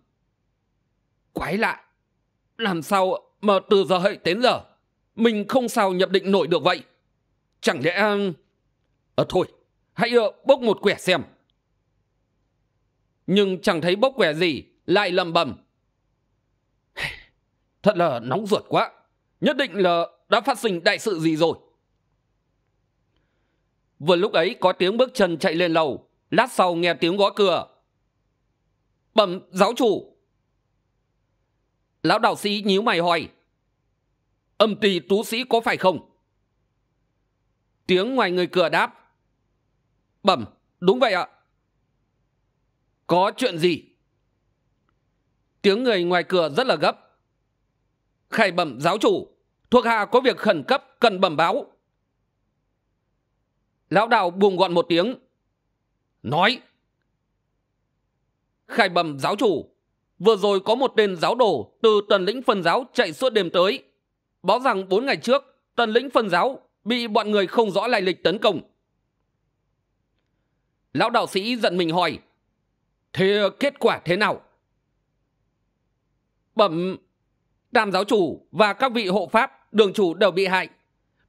quái lạ làm sao mà từ giờ hậy đến giờ mình không sao nhập định nổi được vậy chẳng lẽ ờ thôi hãy ờ, bốc một quẻ xem nhưng chẳng thấy bốc quẻ gì lại lẩm bẩm Thật là nóng ruột quá. Nhất định là đã phát sinh đại sự gì rồi. Vừa lúc ấy có tiếng bước chân chạy lên lầu. Lát sau nghe tiếng gõ cửa. Bẩm giáo chủ. Lão đạo sĩ nhíu mày hỏi. Âm tỳ tú sĩ có phải không? Tiếng ngoài người cửa đáp. Bẩm, đúng vậy ạ. Có chuyện gì? Tiếng người ngoài cửa rất là gấp khải bẩm giáo chủ thuộc hạ có việc khẩn cấp cần bẩm báo lão đạo buồn gọn một tiếng nói khải bẩm giáo chủ vừa rồi có một tên giáo đồ từ tần lĩnh phân giáo chạy suốt đêm tới báo rằng bốn ngày trước tần lĩnh phân giáo bị bọn người không rõ lai lịch tấn công lão đạo sĩ giận mình hỏi thế kết quả thế nào bẩm tam giáo chủ và các vị hộ pháp đường chủ đều bị hại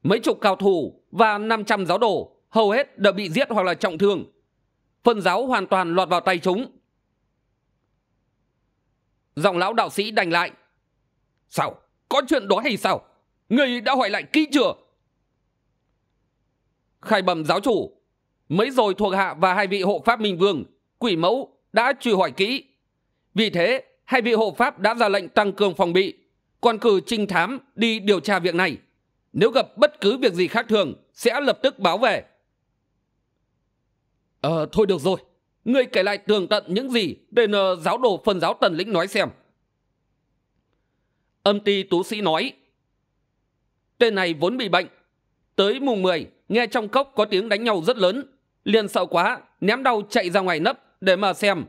mấy chục cao thủ và năm trăm giáo đồ hầu hết đều bị giết hoặc là trọng thương phần giáo hoàn toàn lọt vào tay chúng giọng lão đạo sĩ đành lại sao có chuyện đó hay sao người đã hỏi lại kỹ chưa khai bẩm giáo chủ mấy rồi thuộc hạ và hai vị hộ pháp minh vương quỷ mẫu đã truy hỏi kỹ vì thế hai vị hộ pháp đã ra lệnh tăng cường phòng bị còn cử trinh thám đi điều tra việc này nếu gặp bất cứ việc gì khác thường sẽ lập tức báo về ờ thôi được rồi ngươi kể lại tường tận những gì để nờ giáo đồ phần giáo tần lĩnh nói xem âm ty tú sĩ nói tên này vốn bị bệnh tới mùng 10, nghe trong cốc có tiếng đánh nhau rất lớn liền sợ quá ném đau chạy ra ngoài nấp để mà xem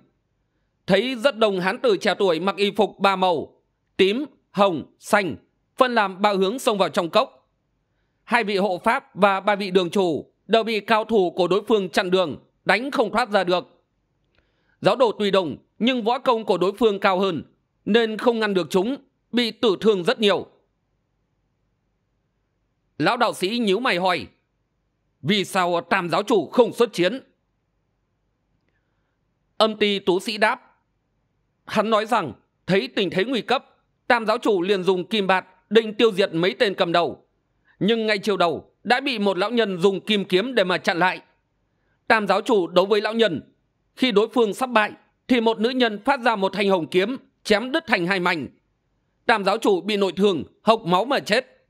thấy rất đông hán tử trẻ tuổi mặc y phục ba màu tím hồng, xanh phân làm ba hướng xông vào trong cốc. Hai vị hộ pháp và ba vị đường chủ đều bị cao thủ của đối phương chặn đường, đánh không thoát ra được. Giáo đồ tùy đồng nhưng võ công của đối phương cao hơn nên không ngăn được chúng, bị tử thương rất nhiều. Lão đạo sĩ nhíu mày hỏi Vì sao tam giáo chủ không xuất chiến? Âm ty tú sĩ đáp Hắn nói rằng thấy tình thế nguy cấp tam giáo chủ liền dùng kim bạt định tiêu diệt mấy tên cầm đầu nhưng ngay chiều đầu đã bị một lão nhân dùng kim kiếm để mà chặn lại tam giáo chủ đấu với lão nhân khi đối phương sắp bại thì một nữ nhân phát ra một thanh hồng kiếm chém đứt thành hai mảnh tam giáo chủ bị nội thương hộc máu mà chết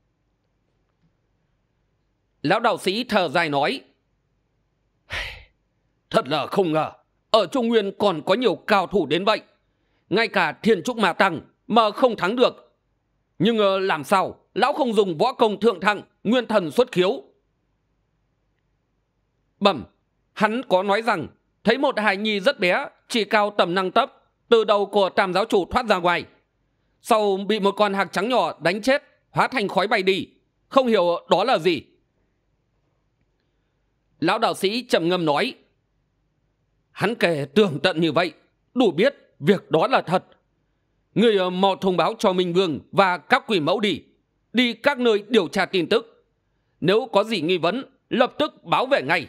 lão đạo sĩ thở dài nói thật là không ngờ ở trung nguyên còn có nhiều cao thủ đến vậy ngay cả thiên trúc mà tăng mà không thắng được nhưng ờ, làm sao lão không dùng võ công thượng thăng, nguyên thần xuất khiếu bẩm hắn có nói rằng thấy một hài nhi rất bé chỉ cao tầm năng tấp từ đầu của tam giáo chủ thoát ra ngoài sau bị một con hạc trắng nhỏ đánh chết hóa thành khói bay đi không hiểu đó là gì lão đạo sĩ trầm ngâm nói hắn kể tường tận như vậy đủ biết việc đó là thật người ờ, mò thông báo cho minh vương và các quỷ mẫu đi đi các nơi điều tra tin tức nếu có gì nghi vấn lập tức báo về ngay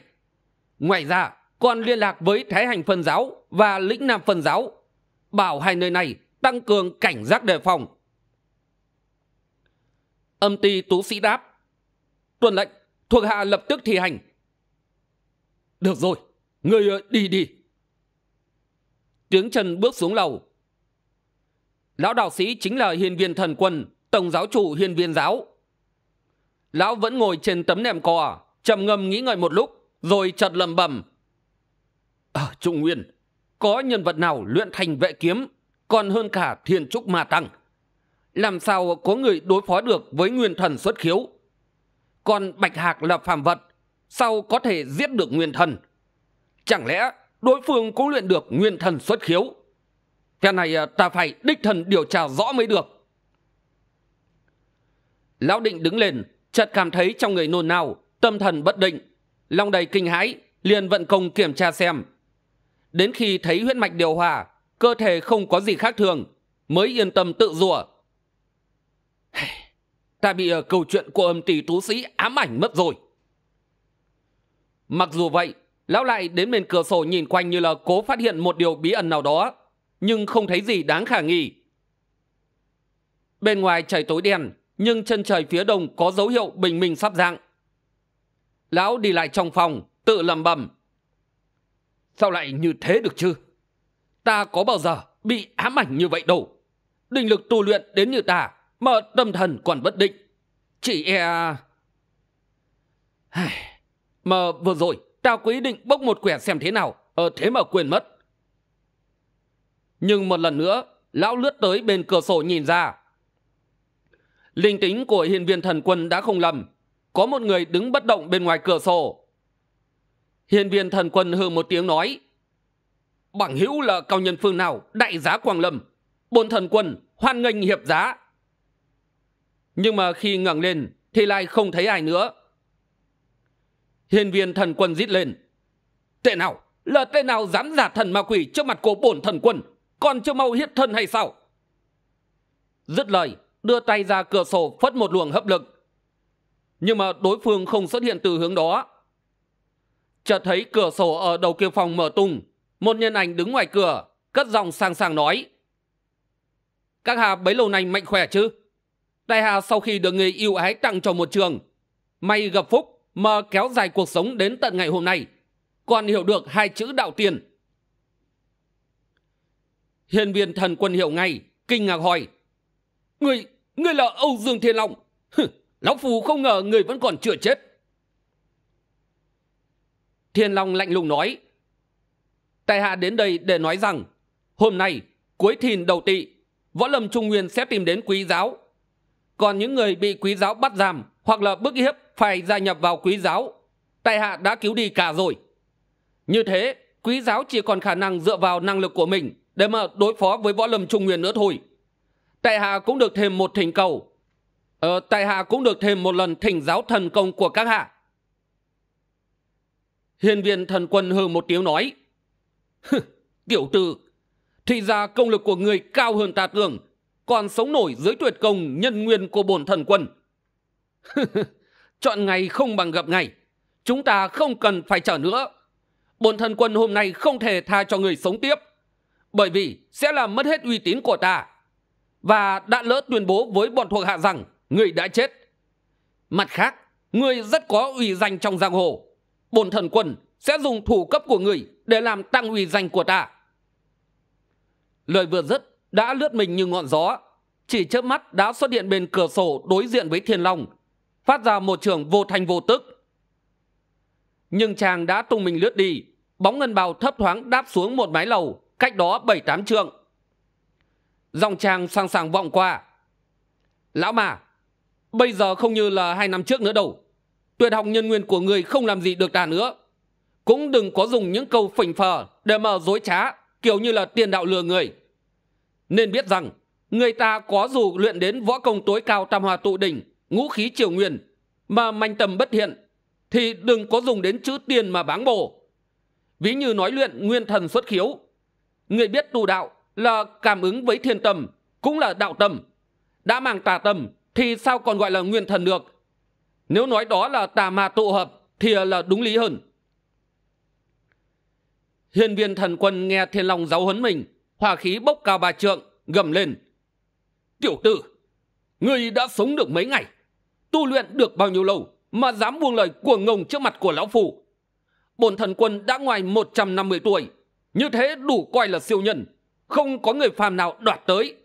ngoài ra còn liên lạc với thái hành phân giáo và lĩnh nam phân giáo bảo hai nơi này tăng cường cảnh giác đề phòng âm ty tú sĩ đáp tuần lệnh thuộc hạ lập tức thi hành được rồi người ờ, đi đi tiếng chân bước xuống lầu lão đạo sĩ chính là hiền viên thần quân tổng giáo chủ hiền viên giáo lão vẫn ngồi trên tấm nệm cò trầm ngâm nghĩ ngợi một lúc rồi chật lầm bầm ở ờ, trung nguyên có nhân vật nào luyện thành vệ kiếm còn hơn cả thiên trúc ma tăng làm sao có người đối phó được với nguyên thần xuất khiếu còn bạch hạc là phàm vật sao có thể giết được nguyên thần chẳng lẽ đối phương cũng luyện được nguyên thần xuất khiếu cái này à, ta phải đích thần điều tra rõ mới được. Lão định đứng lên, chợt cảm thấy trong người nôn nao, tâm thần bất định. Long đầy kinh hãi, liền vận công kiểm tra xem. Đến khi thấy huyết mạch điều hòa, cơ thể không có gì khác thường, mới yên tâm tự rủa. ta bị à, câu chuyện của âm tỷ tú sĩ ám ảnh mất rồi. Mặc dù vậy, lão lại đến bên cửa sổ nhìn quanh như là cố phát hiện một điều bí ẩn nào đó nhưng không thấy gì đáng khả nghi bên ngoài trời tối đen nhưng chân trời phía đông có dấu hiệu bình minh sắp dạng lão đi lại trong phòng tự lầm bầm sao lại như thế được chứ ta có bao giờ bị ám ảnh như vậy đâu định lực tu luyện đến như ta mà tâm thần còn bất định chỉ e mà vừa rồi ta quyết định bốc một quẻ xem thế nào ở ờ, thế mà quên mất nhưng một lần nữa lão lướt tới bên cửa sổ nhìn ra linh tính của hiền viên thần quân đã không lầm có một người đứng bất động bên ngoài cửa sổ hiền viên thần quân hư một tiếng nói bằng hữu là cao nhân phương nào đại giá quang lâm bồn thần quân hoan nghênh hiệp giá nhưng mà khi ngẩng lên thì lại không thấy ai nữa hiền viên thần quân rít lên tệ nào là tên nào dám giả thần ma quỷ trước mặt cô bổn thần quân còn chưa mau hiện thân hay sao dứt lời đưa tay ra cửa sổ phất một luồng hấp lực nhưng mà đối phương không xuất hiện từ hướng đó chợt thấy cửa sổ ở đầu kia phòng mở tung một nhân ảnh đứng ngoài cửa cất giọng sang sàng nói các hà bấy lâu nay mạnh khỏe chứ đại hà sau khi được người yêu ái tặng cho một trường may gặp phúc mà kéo dài cuộc sống đến tận ngày hôm nay còn hiểu được hai chữ đạo tiền hiền viên thần quân hiệu ngay kinh ngạc hỏi người người là âu dương thiên long lão phù không ngờ người vẫn còn chưa chết thiên long lạnh lùng nói tại hạ đến đây để nói rằng hôm nay cuối thìn đầu tỵ võ lâm trung nguyên sẽ tìm đến quý giáo còn những người bị quý giáo bắt giam hoặc là bức hiếp phải gia nhập vào quý giáo tại hạ đã cứu đi cả rồi như thế quý giáo chỉ còn khả năng dựa vào năng lực của mình để mà đối phó với võ lâm trung nguyên nữa thôi tại hạ cũng được thêm một thỉnh cầu ờ, tại hạ cũng được thêm một lần thỉnh giáo thần công của các hạ hiền viên thần quân hừ một tiếng nói tiểu tử thì ra công lực của người cao hơn ta tưởng còn sống nổi dưới tuyệt công nhân nguyên của bổn thần quân chọn ngày không bằng gặp ngày chúng ta không cần phải chờ nữa bổn thần quân hôm nay không thể tha cho người sống tiếp bởi vì sẽ làm mất hết uy tín của ta và đã lỡ tuyên bố với bọn thuộc hạ rằng người đã chết mặt khác người rất có uy danh trong giang hồ bổn thần quân sẽ dùng thủ cấp của người để làm tăng uy danh của ta lời vừa dứt đã lướt mình như ngọn gió chỉ chớp mắt đã xuất hiện bên cửa sổ đối diện với thiên long phát ra một trường vô thành vô tức nhưng chàng đã tung mình lướt đi bóng ngân bào thấp thoáng đáp xuống một mái lầu cách đó bảy tám trượng dòng trang sang sàng vọng qua lão mà bây giờ không như là hai năm trước nữa đâu tuyệt học nhân nguyên của người không làm gì được ta nữa cũng đừng có dùng những câu phỉnh phờ để mà dối trá kiểu như là tiền đạo lừa người nên biết rằng người ta có dù luyện đến võ công tối cao tam hòa tụ đỉnh ngũ khí triều nguyên mà manh tầm bất hiện thì đừng có dùng đến chữ tiền mà báng bổ ví như nói luyện nguyên thần xuất khiếu người biết tu đạo là cảm ứng với thiên tâm cũng là đạo tâm đã mang tà tâm thì sao còn gọi là nguyên thần được nếu nói đó là tà ma tụ hợp thì là đúng lý hơn hiền viên thần quân nghe thiên long giáo huấn mình hỏa khí bốc cao bà trượng gầm lên tiểu tử ngươi đã sống được mấy ngày tu luyện được bao nhiêu lâu mà dám buông lời cuồng ngông trước mặt của lão phụ? bổn thần quân đã ngoài một trăm năm mươi tuổi như thế đủ coi là siêu nhân không có người phàm nào đoạt tới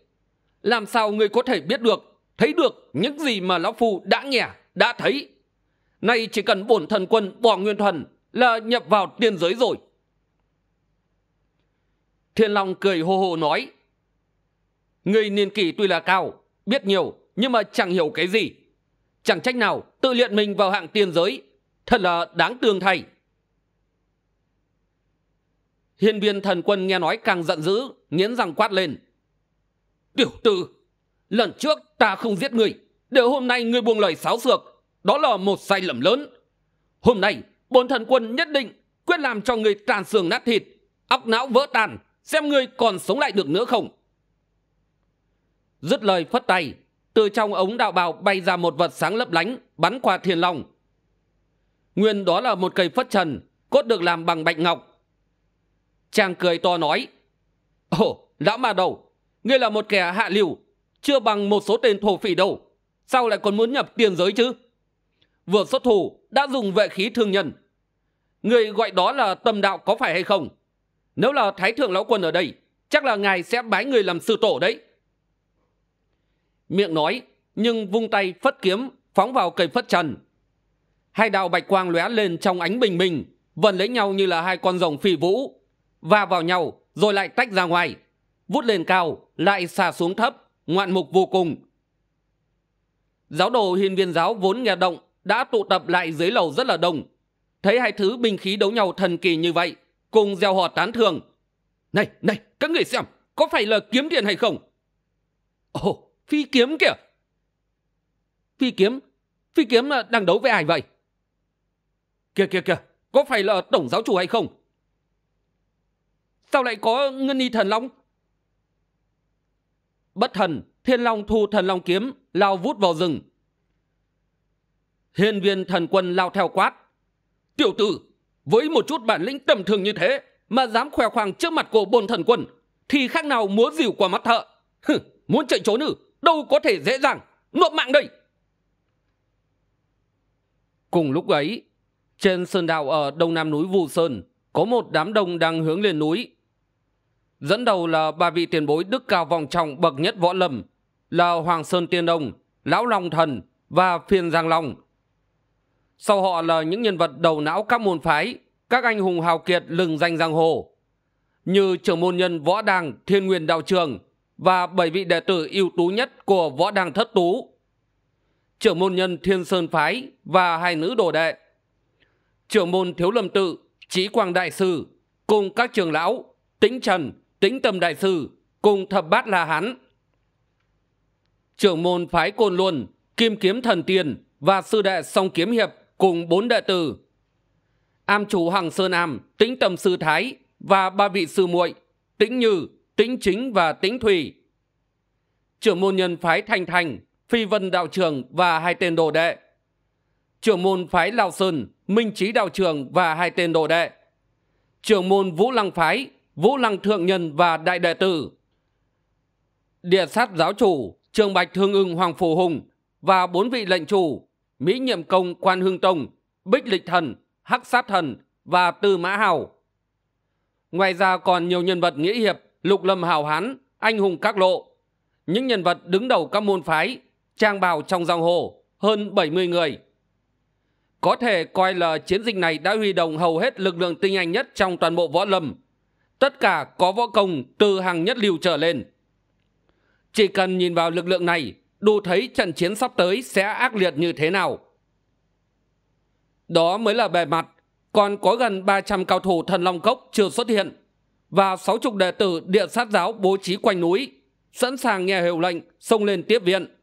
làm sao người có thể biết được thấy được những gì mà lão phu đã nghe đã thấy nay chỉ cần bổn thần quân bỏ nguyên thần là nhập vào tiên giới rồi thiên long cười hô hô nói người niên kỷ tuy là cao biết nhiều nhưng mà chẳng hiểu cái gì chẳng trách nào tự liện mình vào hạng tiên giới thật là đáng tương thay hiên viên thần quân nghe nói càng giận dữ nghiến răng quát lên tiểu tử lần trước ta không giết người để hôm nay người buông lời sáo sược đó là một sai lầm lớn hôm nay bốn thần quân nhất định quyết làm cho người tàn xương nát thịt óc não vỡ tan xem người còn sống lại được nữa không dứt lời phất tay từ trong ống đạo bào bay ra một vật sáng lấp lánh bắn qua thiền long nguyên đó là một cây phất trần cốt được làm bằng bạch ngọc chàng cười to nói ồ lão mà đầu ngươi là một kẻ hạ lưu, chưa bằng một số tên thổ phỉ đâu sao lại còn muốn nhập tiền giới chứ vừa xuất thủ đã dùng vệ khí thương nhân người gọi đó là tâm đạo có phải hay không nếu là thái thượng lão quân ở đây chắc là ngài sẽ bái người làm sư tổ đấy miệng nói nhưng vung tay phất kiếm phóng vào cây phất trần hai đạo bạch quang lóe lên trong ánh bình minh vần lấy nhau như là hai con rồng phi vũ va vào nhau rồi lại tách ra ngoài vút lên cao lại xả xuống thấp ngoạn mục vô cùng giáo đồ hiền viên giáo vốn nghe động đã tụ tập lại dưới lầu rất là đông thấy hai thứ binh khí đấu nhau thần kỳ như vậy cùng gieo hò tán thường này này các người xem có phải là kiếm tiền hay không ồ phi kiếm kìa phi kiếm phi kiếm đang đấu với ai vậy kìa kìa kìa có phải là tổng giáo chủ hay không Sao lại có ngân y thần long? Bất thần, thiên long thu thần long kiếm, lao vút vào rừng. Hiên viên thần quân lao theo quát. Tiểu tử, với một chút bản lĩnh tầm thường như thế mà dám khoe khoang trước mặt cổ bồn thần quân thì khác nào múa dìu qua mắt thợ. Hừ, muốn chạy trốn ư, đâu có thể dễ dàng, nộp mạng đây. Cùng lúc ấy, trên sơn đảo ở đông nam núi vù Sơn, có một đám đông đang hướng lên núi dẫn đầu là ba vị tiền bối đức cao vòng trọng bậc nhất võ lâm là hoàng sơn tiên đông lão long thần và phiền giang long sau họ là những nhân vật đầu não các môn phái các anh hùng hào kiệt lừng danh giang hồ như trưởng môn nhân võ đàng thiên nguyên đạo trường và bảy vị đệ tử ưu tú nhất của võ đàng thất tú trưởng môn nhân thiên sơn phái và hai nữ đồ đệ trưởng môn thiếu lâm tự trí quang đại sư cùng các trường lão tĩnh trần tĩnh tâm đại sư cùng thập bát la hán trưởng môn phái côn luân kim kiếm thần tiền và sư đệ song kiếm hiệp cùng bốn đệ tử am chủ hằng sơn am tĩnh tâm sư thái và ba vị sư muội tĩnh như tĩnh chính và tĩnh thủy trưởng môn nhân phái thành thành phi vân đạo trường và hai tên đồ đệ trưởng môn phái lao sơn minh trí đạo trường và hai tên đồ đệ trưởng môn vũ lăng phái Vũ Lăng Thượng Nhân và Đại Đệ Tử. Địa sát giáo chủ, Trường Bạch Thương ưng Hoàng Phổ Hùng và bốn vị lệnh chủ, Mỹ Nhiệm Công Quan Hương Tông, Bích Lịch Thần, Hắc Sát Thần và Tư Mã Hào. Ngoài ra còn nhiều nhân vật nghĩa hiệp, lục lâm hào hán, anh hùng các lộ. Những nhân vật đứng đầu các môn phái, trang bào trong dòng hồ, hơn bảy mươi người. Có thể coi là chiến dịch này đã huy động hầu hết lực lượng tinh anh nhất trong toàn bộ võ lâm tất cả có võ công từ hàng nhất lưu trở lên chỉ cần nhìn vào lực lượng này đủ thấy trận chiến sắp tới sẽ ác liệt như thế nào đó mới là bề mặt còn có gần ba trăm cao thủ thần long cốc chưa xuất hiện và sáu chục đệ tử địa sát giáo bố trí quanh núi sẵn sàng nghe hiệu lệnh xông lên tiếp viện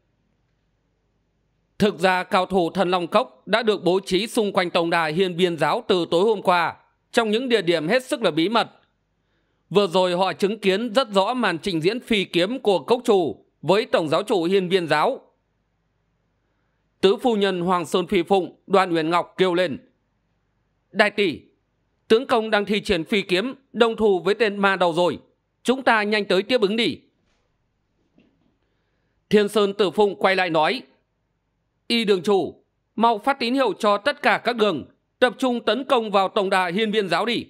thực ra cao thủ thần long cốc đã được bố trí xung quanh tổng đài hiền biên giáo từ tối hôm qua trong những địa điểm hết sức là bí mật Vừa rồi họ chứng kiến rất rõ màn trình diễn phi kiếm của cốc chủ với Tổng giáo chủ hiên viên giáo. Tứ phu nhân Hoàng Sơn Phi Phụng, đoàn uyển Ngọc kêu lên. Đại tỷ, tướng công đang thi triển phi kiếm, đồng thù với tên ma đầu rồi. Chúng ta nhanh tới tiếp ứng đi. Thiên Sơn Tử Phụng quay lại nói. Y đường chủ, mau phát tín hiệu cho tất cả các đường, tập trung tấn công vào tổng đà hiên viên giáo đi.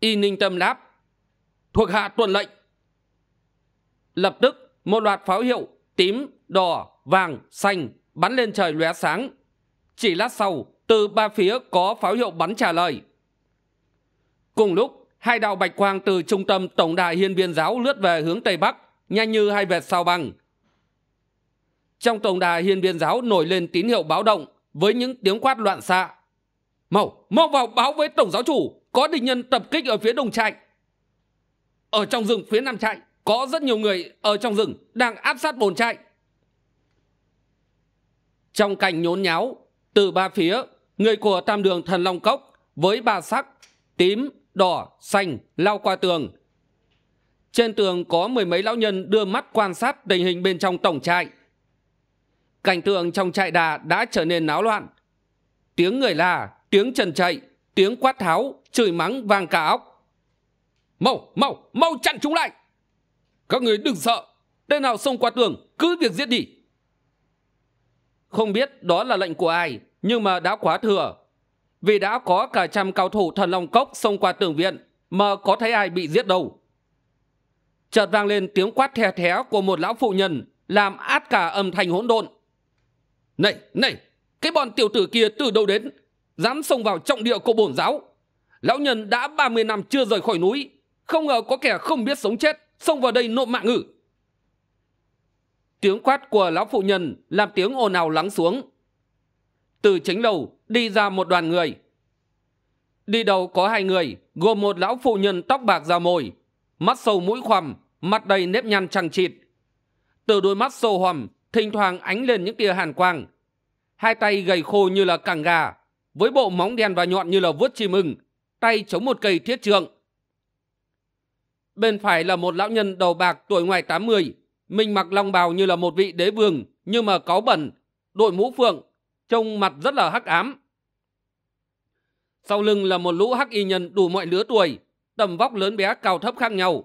Y Ninh Tâm đáp thuộc hạ tuần lệnh lập tức một loạt pháo hiệu tím, đỏ, vàng, xanh bắn lên trời lóe sáng. Chỉ lát sau, từ ba phía có pháo hiệu bắn trả lời. Cùng lúc, hai đạo bạch quang từ trung tâm Tổng đài Hiên Viên Giáo lướt về hướng Tây Bắc, nhanh như hai vệt sao băng. Trong Tổng đài Hiên Viên Giáo nổi lên tín hiệu báo động với những tiếng quát loạn xạ. Mau, mau vào báo với Tổng Giáo Chủ! có địch nhân tập kích ở phía Đồng trại, Ở trong rừng phía Nam trại có rất nhiều người ở trong rừng đang áp sát bồn trại. Trong cảnh nhốn nháo, từ ba phía, người của tam đường thần long cốc với ba sắc tím, đỏ, xanh lao qua tường. Trên tường có mười mấy lão nhân đưa mắt quan sát tình hình bên trong tổng trại. Cảnh tượng trong trại đà đã trở nên náo loạn. Tiếng người la, tiếng trần chạy, tiếng quát tháo chửi mắng vang cả óc mau mau mau chặn chúng lại các người đừng sợ tên nào xông qua tường cứ việc giết đi không biết đó là lệnh của ai nhưng mà đã quá thừa vì đã có cả trăm cao thủ thần long cốc xông qua tường viện mà có thấy ai bị giết đâu chợt vang lên tiếng quát thè thé của một lão phụ nhân làm át cả âm thanh hỗn độn này này cái bọn tiểu tử kia từ đâu đến dám xông vào trọng địa của bổn giáo. Lão nhân đã ba mươi năm chưa rời khỏi núi, không ngờ có kẻ không biết sống chết, xông vào đây nộm mạng ngự. Tiếng quát của lão phụ nhân làm tiếng ồn ào lắng xuống. Từ chính lầu đi ra một đoàn người. Đi đầu có hai người, gồm một lão phụ nhân tóc bạc da mồi, mắt sâu mũi khoằm, mặt đầy nếp nhăn chằng chịt. Từ đôi mắt sâu hoằm, thỉnh thoảng ánh lên những tia hàn quang. Hai tay gầy khô như là càng gà, với bộ móng đen và nhọn như là vuốt chim ưng, tay chống một cây thiết trượng. Bên phải là một lão nhân đầu bạc tuổi ngoài 80, mình mặc long bào như là một vị đế vương nhưng mà có bẩn, đội mũ phượng, trông mặt rất là hắc ám. Sau lưng là một lũ hắc y nhân đủ mọi lứa tuổi, tầm vóc lớn bé cao thấp khác nhau,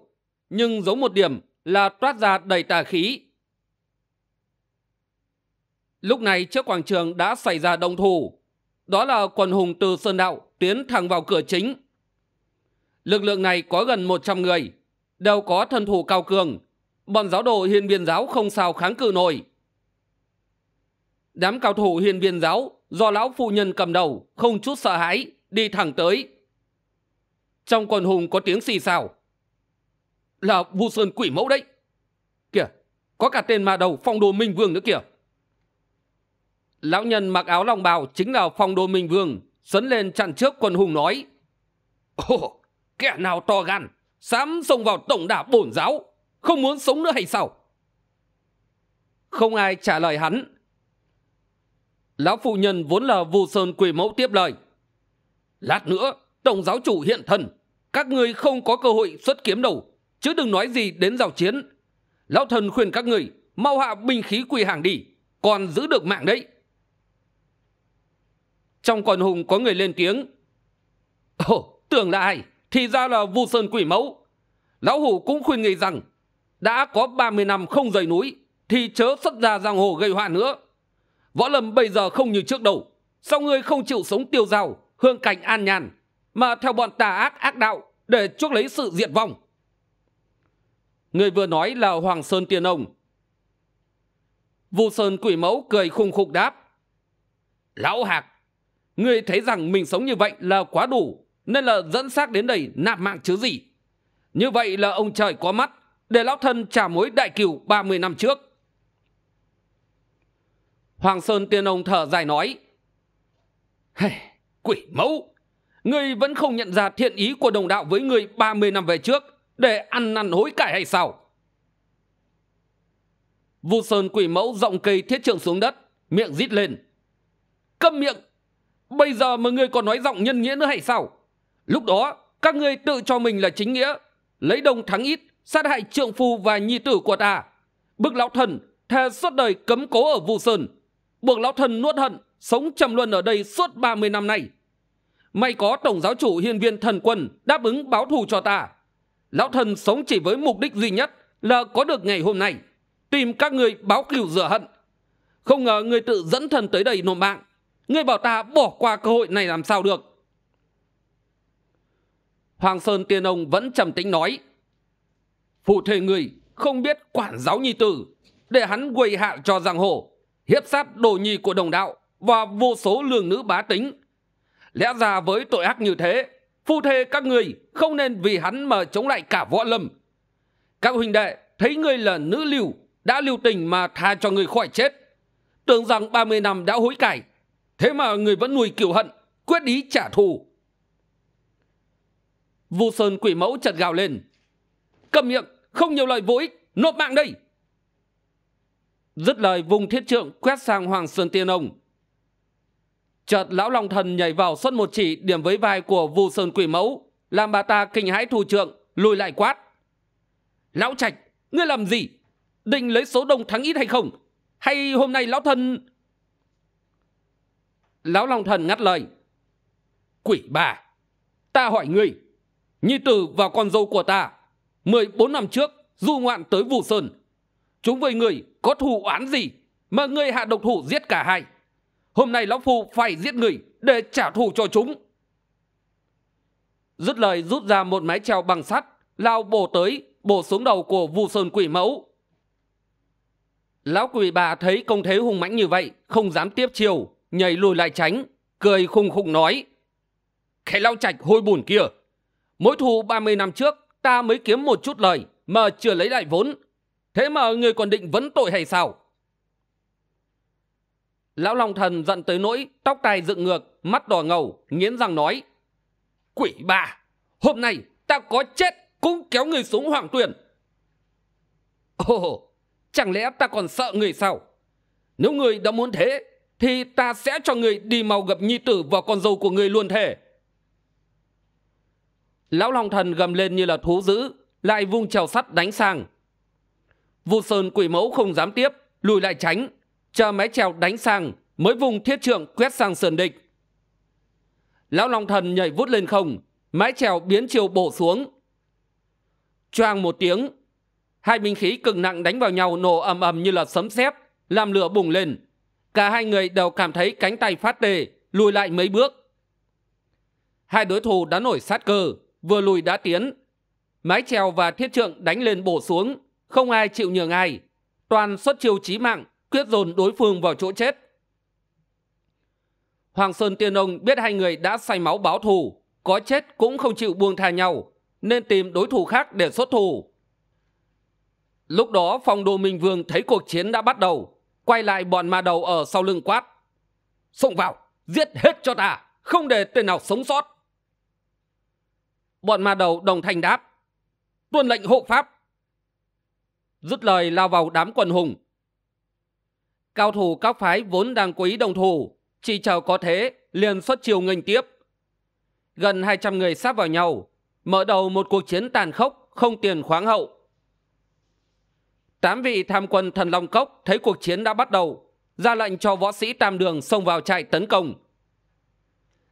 nhưng giống một điểm là toát ra đầy tà khí. Lúc này trước quảng trường đã xảy ra đồng thủ. Đó là quần hùng từ Sơn Đạo tiến thẳng vào cửa chính. Lực lượng này có gần một trăm người, đều có thân thủ cao cường. Bọn giáo đồ hiền biên giáo không sao kháng cự nổi. Đám cao thủ hiền biên giáo do lão phụ nhân cầm đầu, không chút sợ hãi, đi thẳng tới. Trong quần hùng có tiếng xì xào. Là vu sơn quỷ mẫu đấy. Kìa, có cả tên ma đầu phong đồ minh vương nữa kìa lão nhân mặc áo long bào chính là phong đô minh vương sấn lên chặn trước quân hùng nói ồ kẻ nào to gan dám xông vào tổng đà bổn giáo không muốn sống nữa hay sao không ai trả lời hắn lão phụ nhân vốn là vu sơn quỳ mẫu tiếp lời lát nữa tổng giáo chủ hiện thân các ngươi không có cơ hội xuất kiếm đầu chứ đừng nói gì đến giao chiến lão thần khuyên các ngươi mau hạ binh khí quỳ hàng đi còn giữ được mạng đấy trong quần hùng có người lên tiếng ồ tưởng là ai thì ra là vu sơn quỷ mẫu lão hủ cũng khuyên người rằng đã có ba mươi năm không rời núi thì chớ xuất ra giang hồ gây họa nữa võ lâm bây giờ không như trước đầu, sao ngươi không chịu sống tiêu dao hương cảnh an nhàn mà theo bọn tà ác ác đạo để chuốc lấy sự diệt vong người vừa nói là hoàng sơn tiên ông vu sơn quỷ mẫu cười khùng khục đáp lão hạc Người thấy rằng mình sống như vậy là quá đủ Nên là dẫn xác đến đây nạp mạng chứ gì Như vậy là ông trời có mắt Để lão thân trả mối đại cửu mươi năm trước Hoàng Sơn tiên ông thở dài nói hey, Quỷ mẫu Ngươi vẫn không nhận ra thiện ý của đồng đạo với ngươi mươi năm về trước Để ăn năn hối cải hay sao Vu Sơn quỷ mẫu giọng cây thiết trượng xuống đất Miệng rít lên Câm miệng Bây giờ mà ngươi còn nói giọng nhân nghĩa nữa hay sao? Lúc đó, các ngươi tự cho mình là chính nghĩa, lấy đông thắng ít, sát hại trượng phu và nhi tử của ta. Bức lão thần thề suốt đời cấm cố ở Vu Sơn. Buộc lão thần nuốt hận, sống trầm luân ở đây suốt ba mươi năm nay. May có Tổng giáo chủ hiền viên thần quân đáp ứng báo thù cho ta. Lão thần sống chỉ với mục đích duy nhất là có được ngày hôm nay. Tìm các người báo cửu rửa hận. Không ngờ người tự dẫn thần tới đây nộp mạng. Ngươi bảo ta bỏ qua cơ hội này làm sao được Hoàng Sơn Tiên Ông vẫn trầm tính nói Phụ thề người không biết quản giáo nhi tử Để hắn quầy hạ cho giang hồ Hiếp sát đồ nhi của đồng đạo Và vô số lường nữ bá tính Lẽ ra với tội ác như thế phụ thề các người không nên vì hắn mà chống lại cả võ lâm Các huynh đệ thấy ngươi là nữ lưu Đã lưu tình mà tha cho người khỏi chết Tưởng rằng ba mươi năm đã hối cải thế mà người vẫn nuôi kiểu hận quyết ý trả thù vu sơn quỷ mẫu chật gào lên cầm miệng không nhiều lời vô ích nộp mạng đây dứt lời vùng thiết trượng quét sang hoàng sơn tiên ông chợt lão long thần nhảy vào xuất một chỉ điểm với vai của vu sơn quỷ mẫu làm bà ta kinh hãi thù trượng lùi lại quát lão trạch ngươi làm gì định lấy số đông thắng ít hay không hay hôm nay lão thần lão long thần ngắt lời quỷ bà ta hỏi ngươi nhi tử và con dâu của ta bốn năm trước du ngoạn tới Vù Sơn. Chúng với người có thù oán gì mà người hạ độc thủ giết cả hai. Hôm nay Lão Phu phải giết người để trả thù cho chúng. Dứt lời rút ra một mái treo bằng sắt, lao bổ tới, bổ xuống đầu của Vũ Sơn quỷ mẫu. Lão quỷ bà thấy công thế hùng mãnh như vậy, không dám tiếp chiều, nhảy lùi lại tránh cười khùng khùng nói cái lao chạch hôi bùn kia mỗi thù 30 năm trước ta mới kiếm một chút lời mà chưa lấy lại vốn thế mà người còn định vấn tội hay sao lão long thần giận tới nỗi tóc tai dựng ngược mắt đỏ ngầu nghiến răng nói quỷ bà hôm nay ta có chết cũng kéo người xuống hoàng tuyển ồ chẳng lẽ ta còn sợ người sao nếu người đã muốn thế thì ta sẽ cho người đi mau gặp nhi tử và con dâu của người luôn thể lão long thần gầm lên như là thú dữ lại vung trèo sắt đánh sang vu sơn quỷ mẫu không dám tiếp lùi lại tránh chờ mé trèo đánh sang mới vùng thiết trượng quét sang sườn địch lão long thần nhảy vút lên không mái trèo biến chiều bổ xuống choang một tiếng hai binh khí cực nặng đánh vào nhau nổ ầm ầm như là sấm sét làm lửa bùng lên cả hai người đều cảm thấy cánh tay phát tê lùi lại mấy bước hai đối thủ đã nổi sát cơ vừa lùi đã tiến mái trèo và thiết trượng đánh lên bổ xuống không ai chịu nhường ai toàn xuất chiêu chí mạng quyết dồn đối phương vào chỗ chết hoàng sơn tiên ông biết hai người đã say máu báo thù có chết cũng không chịu buông tha nhau nên tìm đối thủ khác để xuất thủ lúc đó phòng đồ minh vương thấy cuộc chiến đã bắt đầu quay lại bọn ma đầu ở sau lưng quát xông vào giết hết cho ta không để tên nào sống sót bọn ma đầu đồng thanh đáp tuân lệnh hộ pháp dứt lời lao vào đám quần hùng cao thủ các phái vốn đang quý đồng thủ chỉ chờ có thế liền xuất chiều nghênh tiếp gần hai trăm người sát vào nhau mở đầu một cuộc chiến tàn khốc không tiền khoáng hậu tám vị tham quân thần long cốc thấy cuộc chiến đã bắt đầu ra lệnh cho võ sĩ tam đường xông vào trại tấn công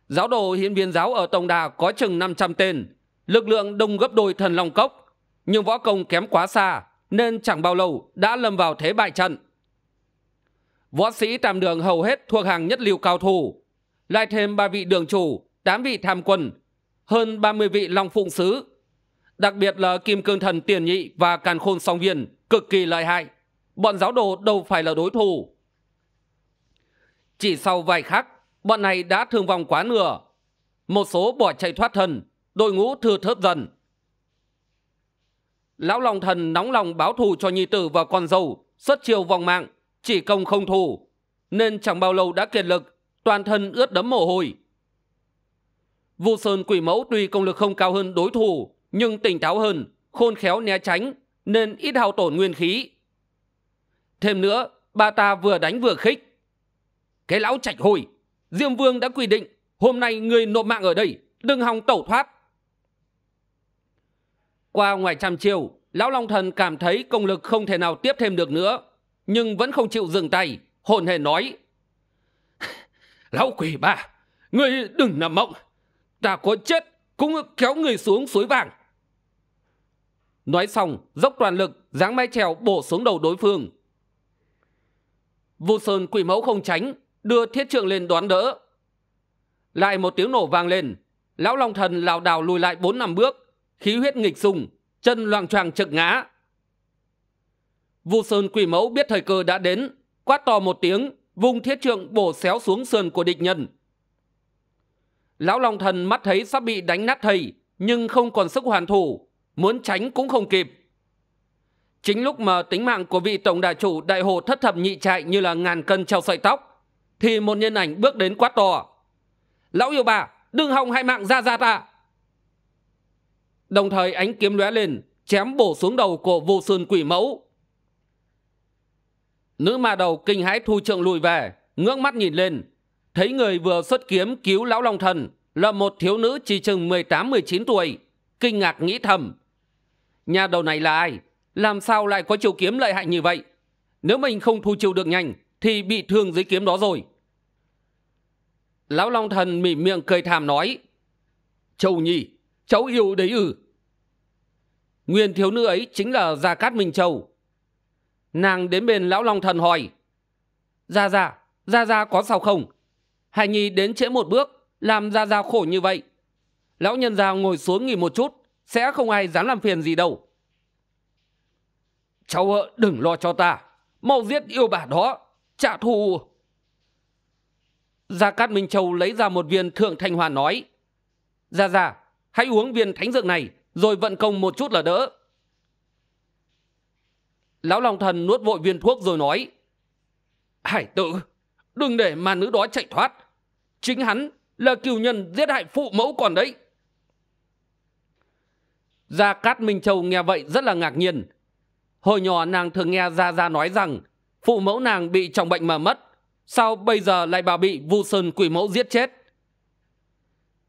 giáo đồ hiến viên giáo ở tổng đà có chừng năm trăm tên lực lượng đông gấp đôi thần long cốc nhưng võ công kém quá xa nên chẳng bao lâu đã lâm vào thế bại trận võ sĩ tam đường hầu hết thuộc hàng nhất lưu cao thủ lại thêm ba vị đường chủ tám vị tham quân hơn ba mươi vị long phụng sứ đặc biệt là kim cương thần tiền nhị và càn khôn song viên cực kỳ lợi hại bọn giáo đồ đâu phải là đối thủ chỉ sau vài khắc bọn này đã thương vong quá nửa một số bỏ chạy thoát thân đội ngũ thưa thớt dần lão lòng thần nóng lòng báo thù cho nhi tử và con dâu xuất chiều vòng mạng chỉ công không thủ nên chẳng bao lâu đã kiệt lực toàn thân ướt đấm mồ hôi vu sơn quỷ mẫu tuy công lực không cao hơn đối thủ nhưng tỉnh táo hơn khôn khéo né tránh nên ít hao tổn nguyên khí thêm nữa bà ta vừa đánh vừa khích cái lão trạch hồi diêm vương đã quy định hôm nay người nộp mạng ở đây đừng hòng tẩu thoát qua ngoài trăm chiều lão long thần cảm thấy công lực không thể nào tiếp thêm được nữa nhưng vẫn không chịu dừng tay hồn hề nói lão quỷ bà người đừng nằm mộng ta có chết cũng kéo người xuống suối vàng Nói xong, dốc toàn lực, dáng mái trèo bổ xuống đầu đối phương. Vu Sơn quỷ mẫu không tránh, đưa thiết trượng lên đoán đỡ. Lại một tiếng nổ vang lên, lão long thần lảo đảo lùi lại bốn năm bước, khí huyết nghịch sùng, chân loang choàng trực ngã. Vu Sơn quỷ mẫu biết thời cơ đã đến, quát to một tiếng, vung thiết trượng bổ xéo xuống sườn của địch nhân. Lão Long Thần mắt thấy sắp bị đánh nát thầy, nhưng không còn sức hoàn thủ, muốn tránh cũng không kịp chính lúc mà tính mạng của vị tổng đà chủ đại hồ thất thập nhị chạy như là ngàn cân treo sợi tóc thì một nhân ảnh bước đến quát to lão yêu bà đừng hòng hai mạng ra ra ta đồng thời ánh kiếm lóe lên chém bổ xuống đầu của vô sơn quỷ mẫu nữ ma đầu kinh hãi thu trượng lùi về ngưỡng mắt nhìn lên thấy người vừa xuất kiếm cứu lão long thần là một thiếu nữ chỉ chừng mười tám mười chín tuổi kinh ngạc nghĩ thầm nhà đầu này là ai làm sao lại có chiều kiếm lợi hại như vậy nếu mình không thu chiều được nhanh thì bị thương dưới kiếm đó rồi lão long thần mỉm miệng cười thàm nói châu nhi cháu yêu đấy ư ừ. nguyên thiếu nữ ấy chính là gia cát minh châu nàng đến bên lão long thần hỏi gia gia gia gia có sao không hải nhi đến trễ một bước làm gia gia khổ như vậy lão nhân gia ngồi xuống nghỉ một chút sẽ không ai dám làm phiền gì đâu cháu ợ đừng lo cho ta mau giết yêu bà đó trả thù gia cát minh châu lấy ra một viên thượng thanh hoa nói ra ra hãy uống viên thánh dược này rồi vận công một chút là đỡ lão long thần nuốt vội viên thuốc rồi nói hải tự, đừng để mà nữ đó chạy thoát chính hắn là cừu nhân giết hại phụ mẫu còn đấy Gia Cát Minh Châu nghe vậy rất là ngạc nhiên. Hồi nhỏ nàng thường nghe Gia Gia nói rằng phụ mẫu nàng bị trọng bệnh mà mất. Sao bây giờ lại bà bị Vu Sơn quỷ mẫu giết chết?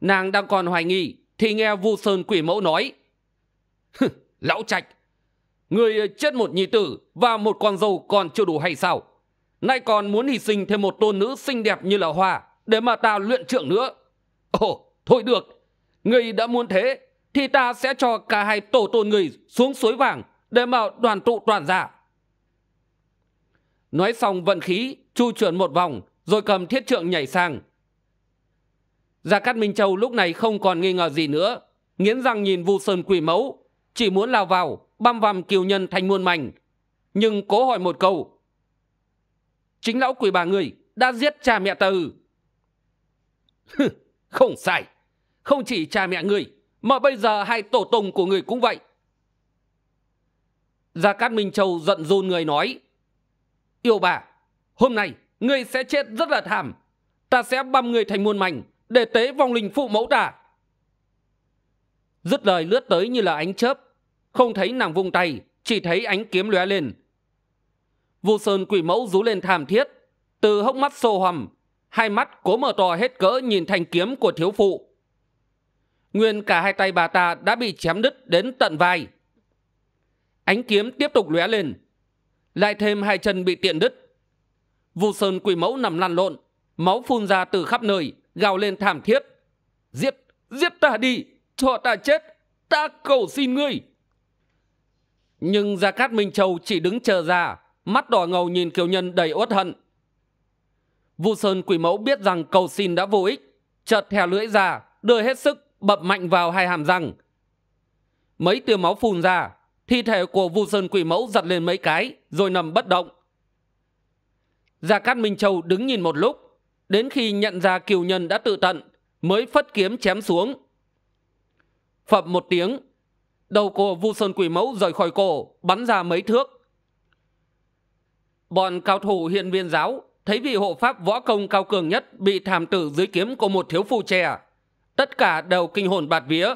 Nàng đang còn hoài nghi thì nghe Vu Sơn quỷ mẫu nói. Lão Trạch, người chết một nhi tử và một con dâu còn chưa đủ hay sao? Nay còn muốn hy sinh thêm một tôn nữ xinh đẹp như là Hoa để mà ta luyện trưởng nữa. Ồ, thôi được, người đã muốn thế thì ta sẽ cho cả hai tổ tôn người xuống suối vàng để mà đoàn tụ toàn giả. Nói xong vận khí, chu chuyển một vòng, rồi cầm thiết trượng nhảy sang. Gia Cát Minh Châu lúc này không còn nghi ngờ gì nữa, nghiến răng nhìn vu sơn quỷ mẫu, chỉ muốn lao vào, băm vằm kiều nhân thành muôn mảnh. Nhưng cố hỏi một câu. Chính lão quỷ bà người đã giết cha mẹ ta ư? không sai, không chỉ cha mẹ người mà bây giờ hai tổ tùng của người cũng vậy gia cát minh châu giận dồn người nói yêu bà hôm nay người sẽ chết rất là thảm ta sẽ băm người thành muôn mảnh để tế vong linh phụ mẫu ta dứt lời lướt tới như là ánh chớp không thấy nàng vung tay chỉ thấy ánh kiếm lóe lên vô sơn quỷ mẫu rú lên thảm thiết từ hốc mắt sô hầm, hai mắt cố mở to hết cỡ nhìn thanh kiếm của thiếu phụ nguyên cả hai tay bà ta đã bị chém đứt đến tận vai ánh kiếm tiếp tục lóe lên lại thêm hai chân bị tiện đứt vu sơn quỳ mẫu nằm lăn lộn máu phun ra từ khắp nơi gào lên thảm thiết giết giết ta đi cho ta chết ta cầu xin ngươi nhưng gia cát minh châu chỉ đứng chờ ra mắt đỏ ngầu nhìn kiều nhân đầy uất hận vu sơn quỳ mẫu biết rằng cầu xin đã vô ích chợt thè lưỡi ra đưa hết sức bậm mạnh vào hai hàm răng mấy tia máu phun ra thi thể của vu sơn quỷ mẫu giật lên mấy cái rồi nằm bất động gia cát minh châu đứng nhìn một lúc đến khi nhận ra kiều nhân đã tự tận mới phất kiếm chém xuống phập một tiếng đầu của vu sơn quỷ mẫu rời khỏi cổ bắn ra mấy thước bọn cao thủ hiện viên giáo thấy vị hộ pháp võ công cao cường nhất bị thảm tử dưới kiếm của một thiếu phu trẻ tất cả đều kinh hồn bạt vía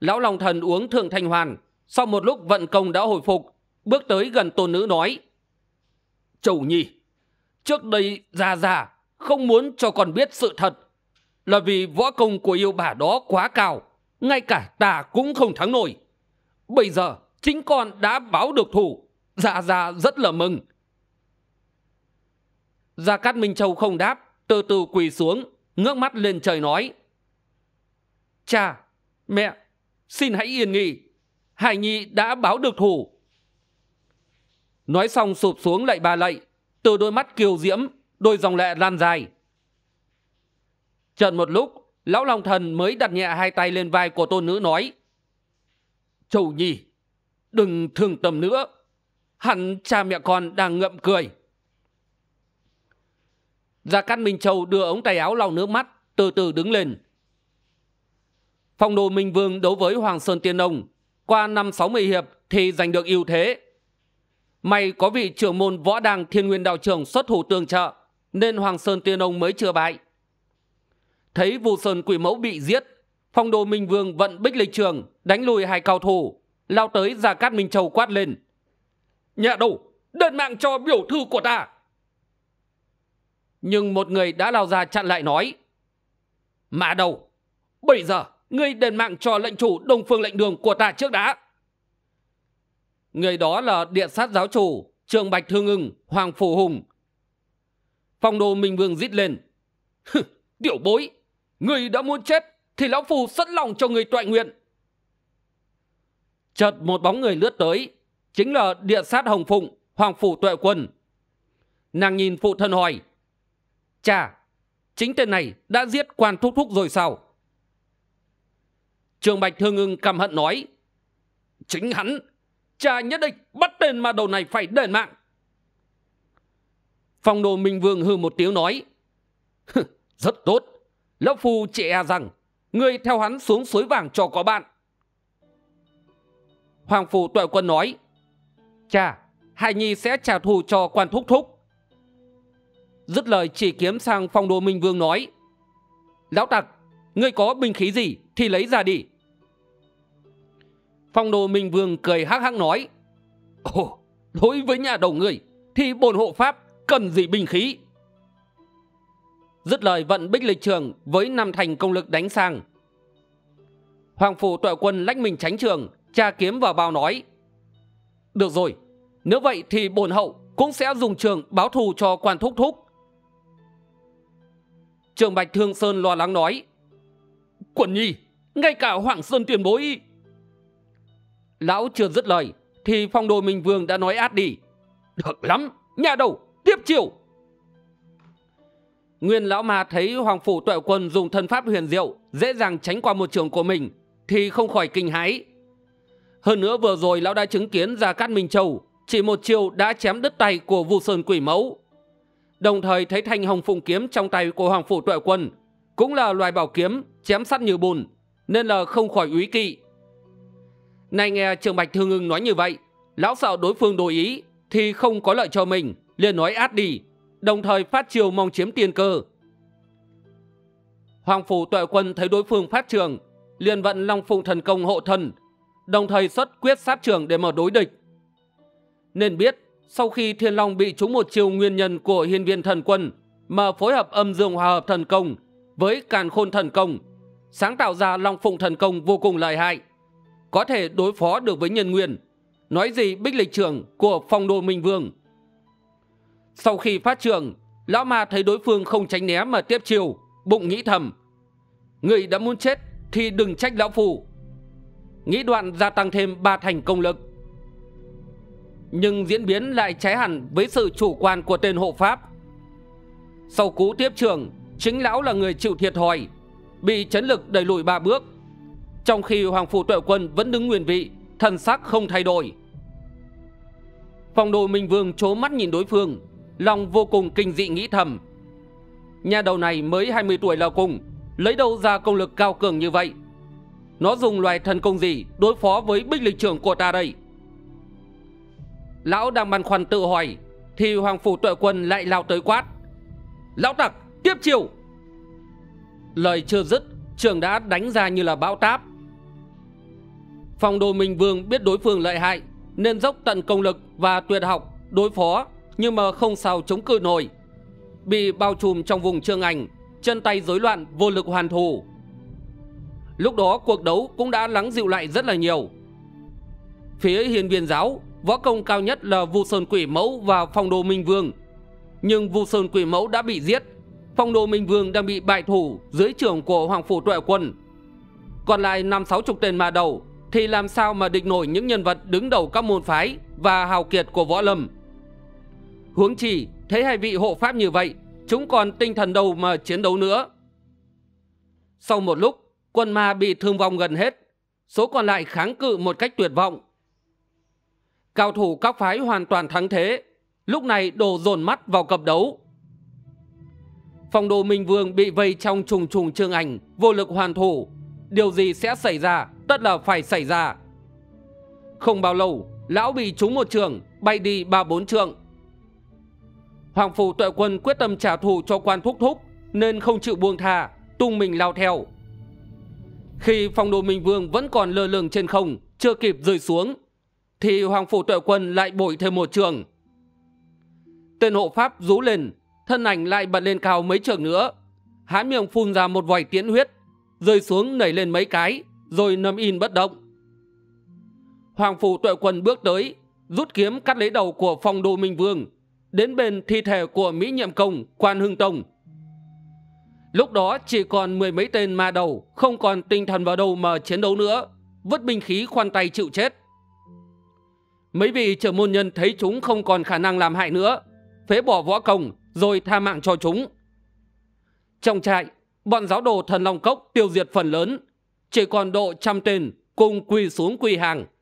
lão long thần uống thượng thanh hoàn sau một lúc vận công đã hồi phục bước tới gần tôn nữ nói chủ nhi trước đây già già không muốn cho con biết sự thật là vì võ công của yêu bà đó quá cao ngay cả ta cũng không thắng nổi bây giờ chính con đã báo được thủ già già rất là mừng gia cát minh châu không đáp từ từ quỳ xuống ngước mắt lên trời nói cha mẹ xin hãy yên nghỉ hải nhi đã báo được thủ nói xong sụp xuống lạy bà lạy từ đôi mắt kiều diễm đôi dòng lệ lan dài trần một lúc lão long thần mới đặt nhẹ hai tay lên vai của tôn nữ nói châu nhi đừng thương tâm nữa hẳn cha mẹ con đang ngậm cười gia cát minh châu đưa ống tay áo lau nước mắt từ từ đứng lên phong đồ minh vương đấu với hoàng sơn tiên nông qua năm sáu mươi hiệp thì giành được ưu thế may có vị trưởng môn võ đàng thiên nguyên đạo trường xuất thủ tương trợ nên hoàng sơn tiên ông mới chưa bại thấy vu sơn quỷ mẫu bị giết phong đồ minh vương vận bích lịch trường đánh lùi hai cao thủ lao tới gia cát minh châu quát lên nhẹ đủ đền mạng cho biểu thư của ta nhưng một người đã lao ra chặn lại nói. Mà đầu, bây giờ ngươi đền mạng cho lệnh chủ Đông Phương lệnh đường của ta trước đã. Người đó là địa sát giáo chủ, trường Bạch Thương Ngưng, Hoàng phủ Hùng. Phong đồ Minh Vương rít lên. Tiểu bối, ngươi đã muốn chết thì lão phù sẵn lòng cho người toại nguyện. Chợt một bóng người lướt tới, chính là địa sát Hồng Phụng, Hoàng Phủ Tuệ Quân. Nàng nhìn phụ thân hỏi. Chà, chính tên này đã giết quan thúc thúc rồi sao? Trường Bạch Thương Ngưng căm hận nói. Chính hắn, cha nhất định bắt tên ma đầu này phải đền mạng. Phong đồ Minh Vương hư một tiếng nói. Rất tốt, lão phu chỉ e rằng người theo hắn xuống suối vàng cho có bạn. Hoàng Phù Tuệ Quân nói. Cha, Hải Nhi sẽ trả thù cho quan thúc thúc. Dứt lời chỉ kiếm sang phong đô Minh Vương nói Lão tặc Ngươi có binh khí gì thì lấy ra đi Phong đô Minh Vương cười hắc hắc nói Ồ Đối với nhà đầu người Thì bồn hộ pháp cần gì binh khí Dứt lời vận bích lịch trường Với năm thành công lực đánh sang Hoàng phủ tội quân lách mình tránh trường Tra kiếm vào bao nói Được rồi Nếu vậy thì bồn hậu cũng sẽ dùng trường báo thù cho quan thúc thúc Trường Bạch Thương Sơn lo lắng nói. Quần nhi, ngay cả Hoàng Sơn tuyên bố ý. Lão chưa dứt lời, thì phong đồ Minh Vương đã nói át đi. Được lắm, nhà đầu, tiếp chiều. Nguyên lão ma thấy Hoàng Phủ Tuệ Quân dùng thân pháp huyền diệu, dễ dàng tránh qua một trường của mình, thì không khỏi kinh hãi. Hơn nữa vừa rồi lão đã chứng kiến ra Cát Minh Châu, chỉ một chiều đã chém đứt tay của Vu Sơn Quỷ Mẫu đồng thời thấy thanh hồng phụng kiếm trong tay của hoàng phủ tuệ quân cũng là loài bảo kiếm chém sắt như bùn nên là không khỏi úy kỵ nay nghe trường bạch thương ngưng nói như vậy lão sợ đối phương đổi ý thì không có lợi cho mình liền nói át đi đồng thời phát chiều mong chiếm tiền cơ hoàng phủ tuệ quân thấy đối phương phát trường liền vận long phụng thần công hộ thần đồng thời xuất quyết sát trường để mở đối địch nên biết sau khi Thiên Long bị trúng một chiêu nguyên nhân của hiên viên thần quân mà phối hợp âm dương hòa hợp thần công với càn khôn thần công, sáng tạo ra Long Phụng thần công vô cùng lợi hại. Có thể đối phó được với nhân nguyên, nói gì bích lịch trưởng của phong đô Minh Vương. Sau khi phát trường, lão ma thấy đối phương không tránh né mà tiếp chiều, bụng nghĩ thầm. Người đã muốn chết thì đừng trách lão phù. Nghĩ đoạn gia tăng thêm ba thành công lực nhưng diễn biến lại trái hẳn với sự chủ quan của tên hộ pháp Sau cú tiếp trường Chính lão là người chịu thiệt thòi Bị chấn lực đẩy lùi ba bước Trong khi Hoàng Phủ Tuệ Quân vẫn đứng nguyên vị Thần sắc không thay đổi Phong đồ Minh Vương chố mắt nhìn đối phương Lòng vô cùng kinh dị nghĩ thầm Nhà đầu này mới 20 tuổi là cùng Lấy đâu ra công lực cao cường như vậy Nó dùng loài thần công gì Đối phó với bích lịch trưởng của ta đây Lão đang băn khoăn tự hỏi Thì Hoàng Phủ Tuệ Quân lại lao tới quát Lão tặc tiếp chiều Lời chưa dứt Trường đã đánh ra như là bão táp Phòng đồ Minh Vương biết đối phương lợi hại Nên dốc tận công lực và tuyệt học Đối phó nhưng mà không sao chống cự nổi Bị bao trùm trong vùng trương ảnh Chân tay rối loạn vô lực hoàn thủ Lúc đó cuộc đấu cũng đã lắng dịu lại rất là nhiều Phía hiền viên giáo võ công cao nhất là vu sơn quỷ mẫu và phong đô minh vương nhưng vu sơn quỷ mẫu đã bị giết phong đô minh vương đang bị bại thủ dưới trường của hoàng phủ tuệ quân còn lại năm sáu chục tên mà đầu thì làm sao mà địch nổi những nhân vật đứng đầu các môn phái và hào kiệt của võ lâm Hướng chỉ thấy hai vị hộ pháp như vậy chúng còn tinh thần đâu mà chiến đấu nữa sau một lúc quân ma bị thương vong gần hết số còn lại kháng cự một cách tuyệt vọng cao thủ các phái hoàn toàn thắng thế lúc này đổ dồn mắt vào cặp đấu Phong đồ minh vương bị vây trong trùng trùng trương ảnh vô lực hoàn thủ điều gì sẽ xảy ra tất là phải xảy ra không bao lâu lão bị trúng một trường bay đi ba bốn trượng hoàng phủ tuệ quân quyết tâm trả thù cho quan thúc thúc nên không chịu buông tha tung mình lao theo khi Phong đồ minh vương vẫn còn lơ lửng trên không chưa kịp rơi xuống thì hoàng phủ tuệ quân lại bội thêm một trường tên hộ pháp rú lên thân ảnh lại bật lên cao mấy trường nữa há miệng phun ra một vòi tiễn huyết rơi xuống nảy lên mấy cái rồi nằm in bất động hoàng phủ tuệ quân bước tới rút kiếm cắt lấy đầu của phong đô minh vương đến bên thi thể của mỹ nhiệm công quan hưng tông lúc đó chỉ còn mười mấy tên ma đầu không còn tinh thần vào đâu mà chiến đấu nữa vứt binh khí khoan tay chịu chết Mấy vị trưởng môn nhân thấy chúng không còn khả năng làm hại nữa, phế bỏ võ công rồi tha mạng cho chúng. Trong trại, bọn giáo đồ thần Long Cốc tiêu diệt phần lớn, chỉ còn độ trăm tên cùng quỳ xuống quỳ hàng.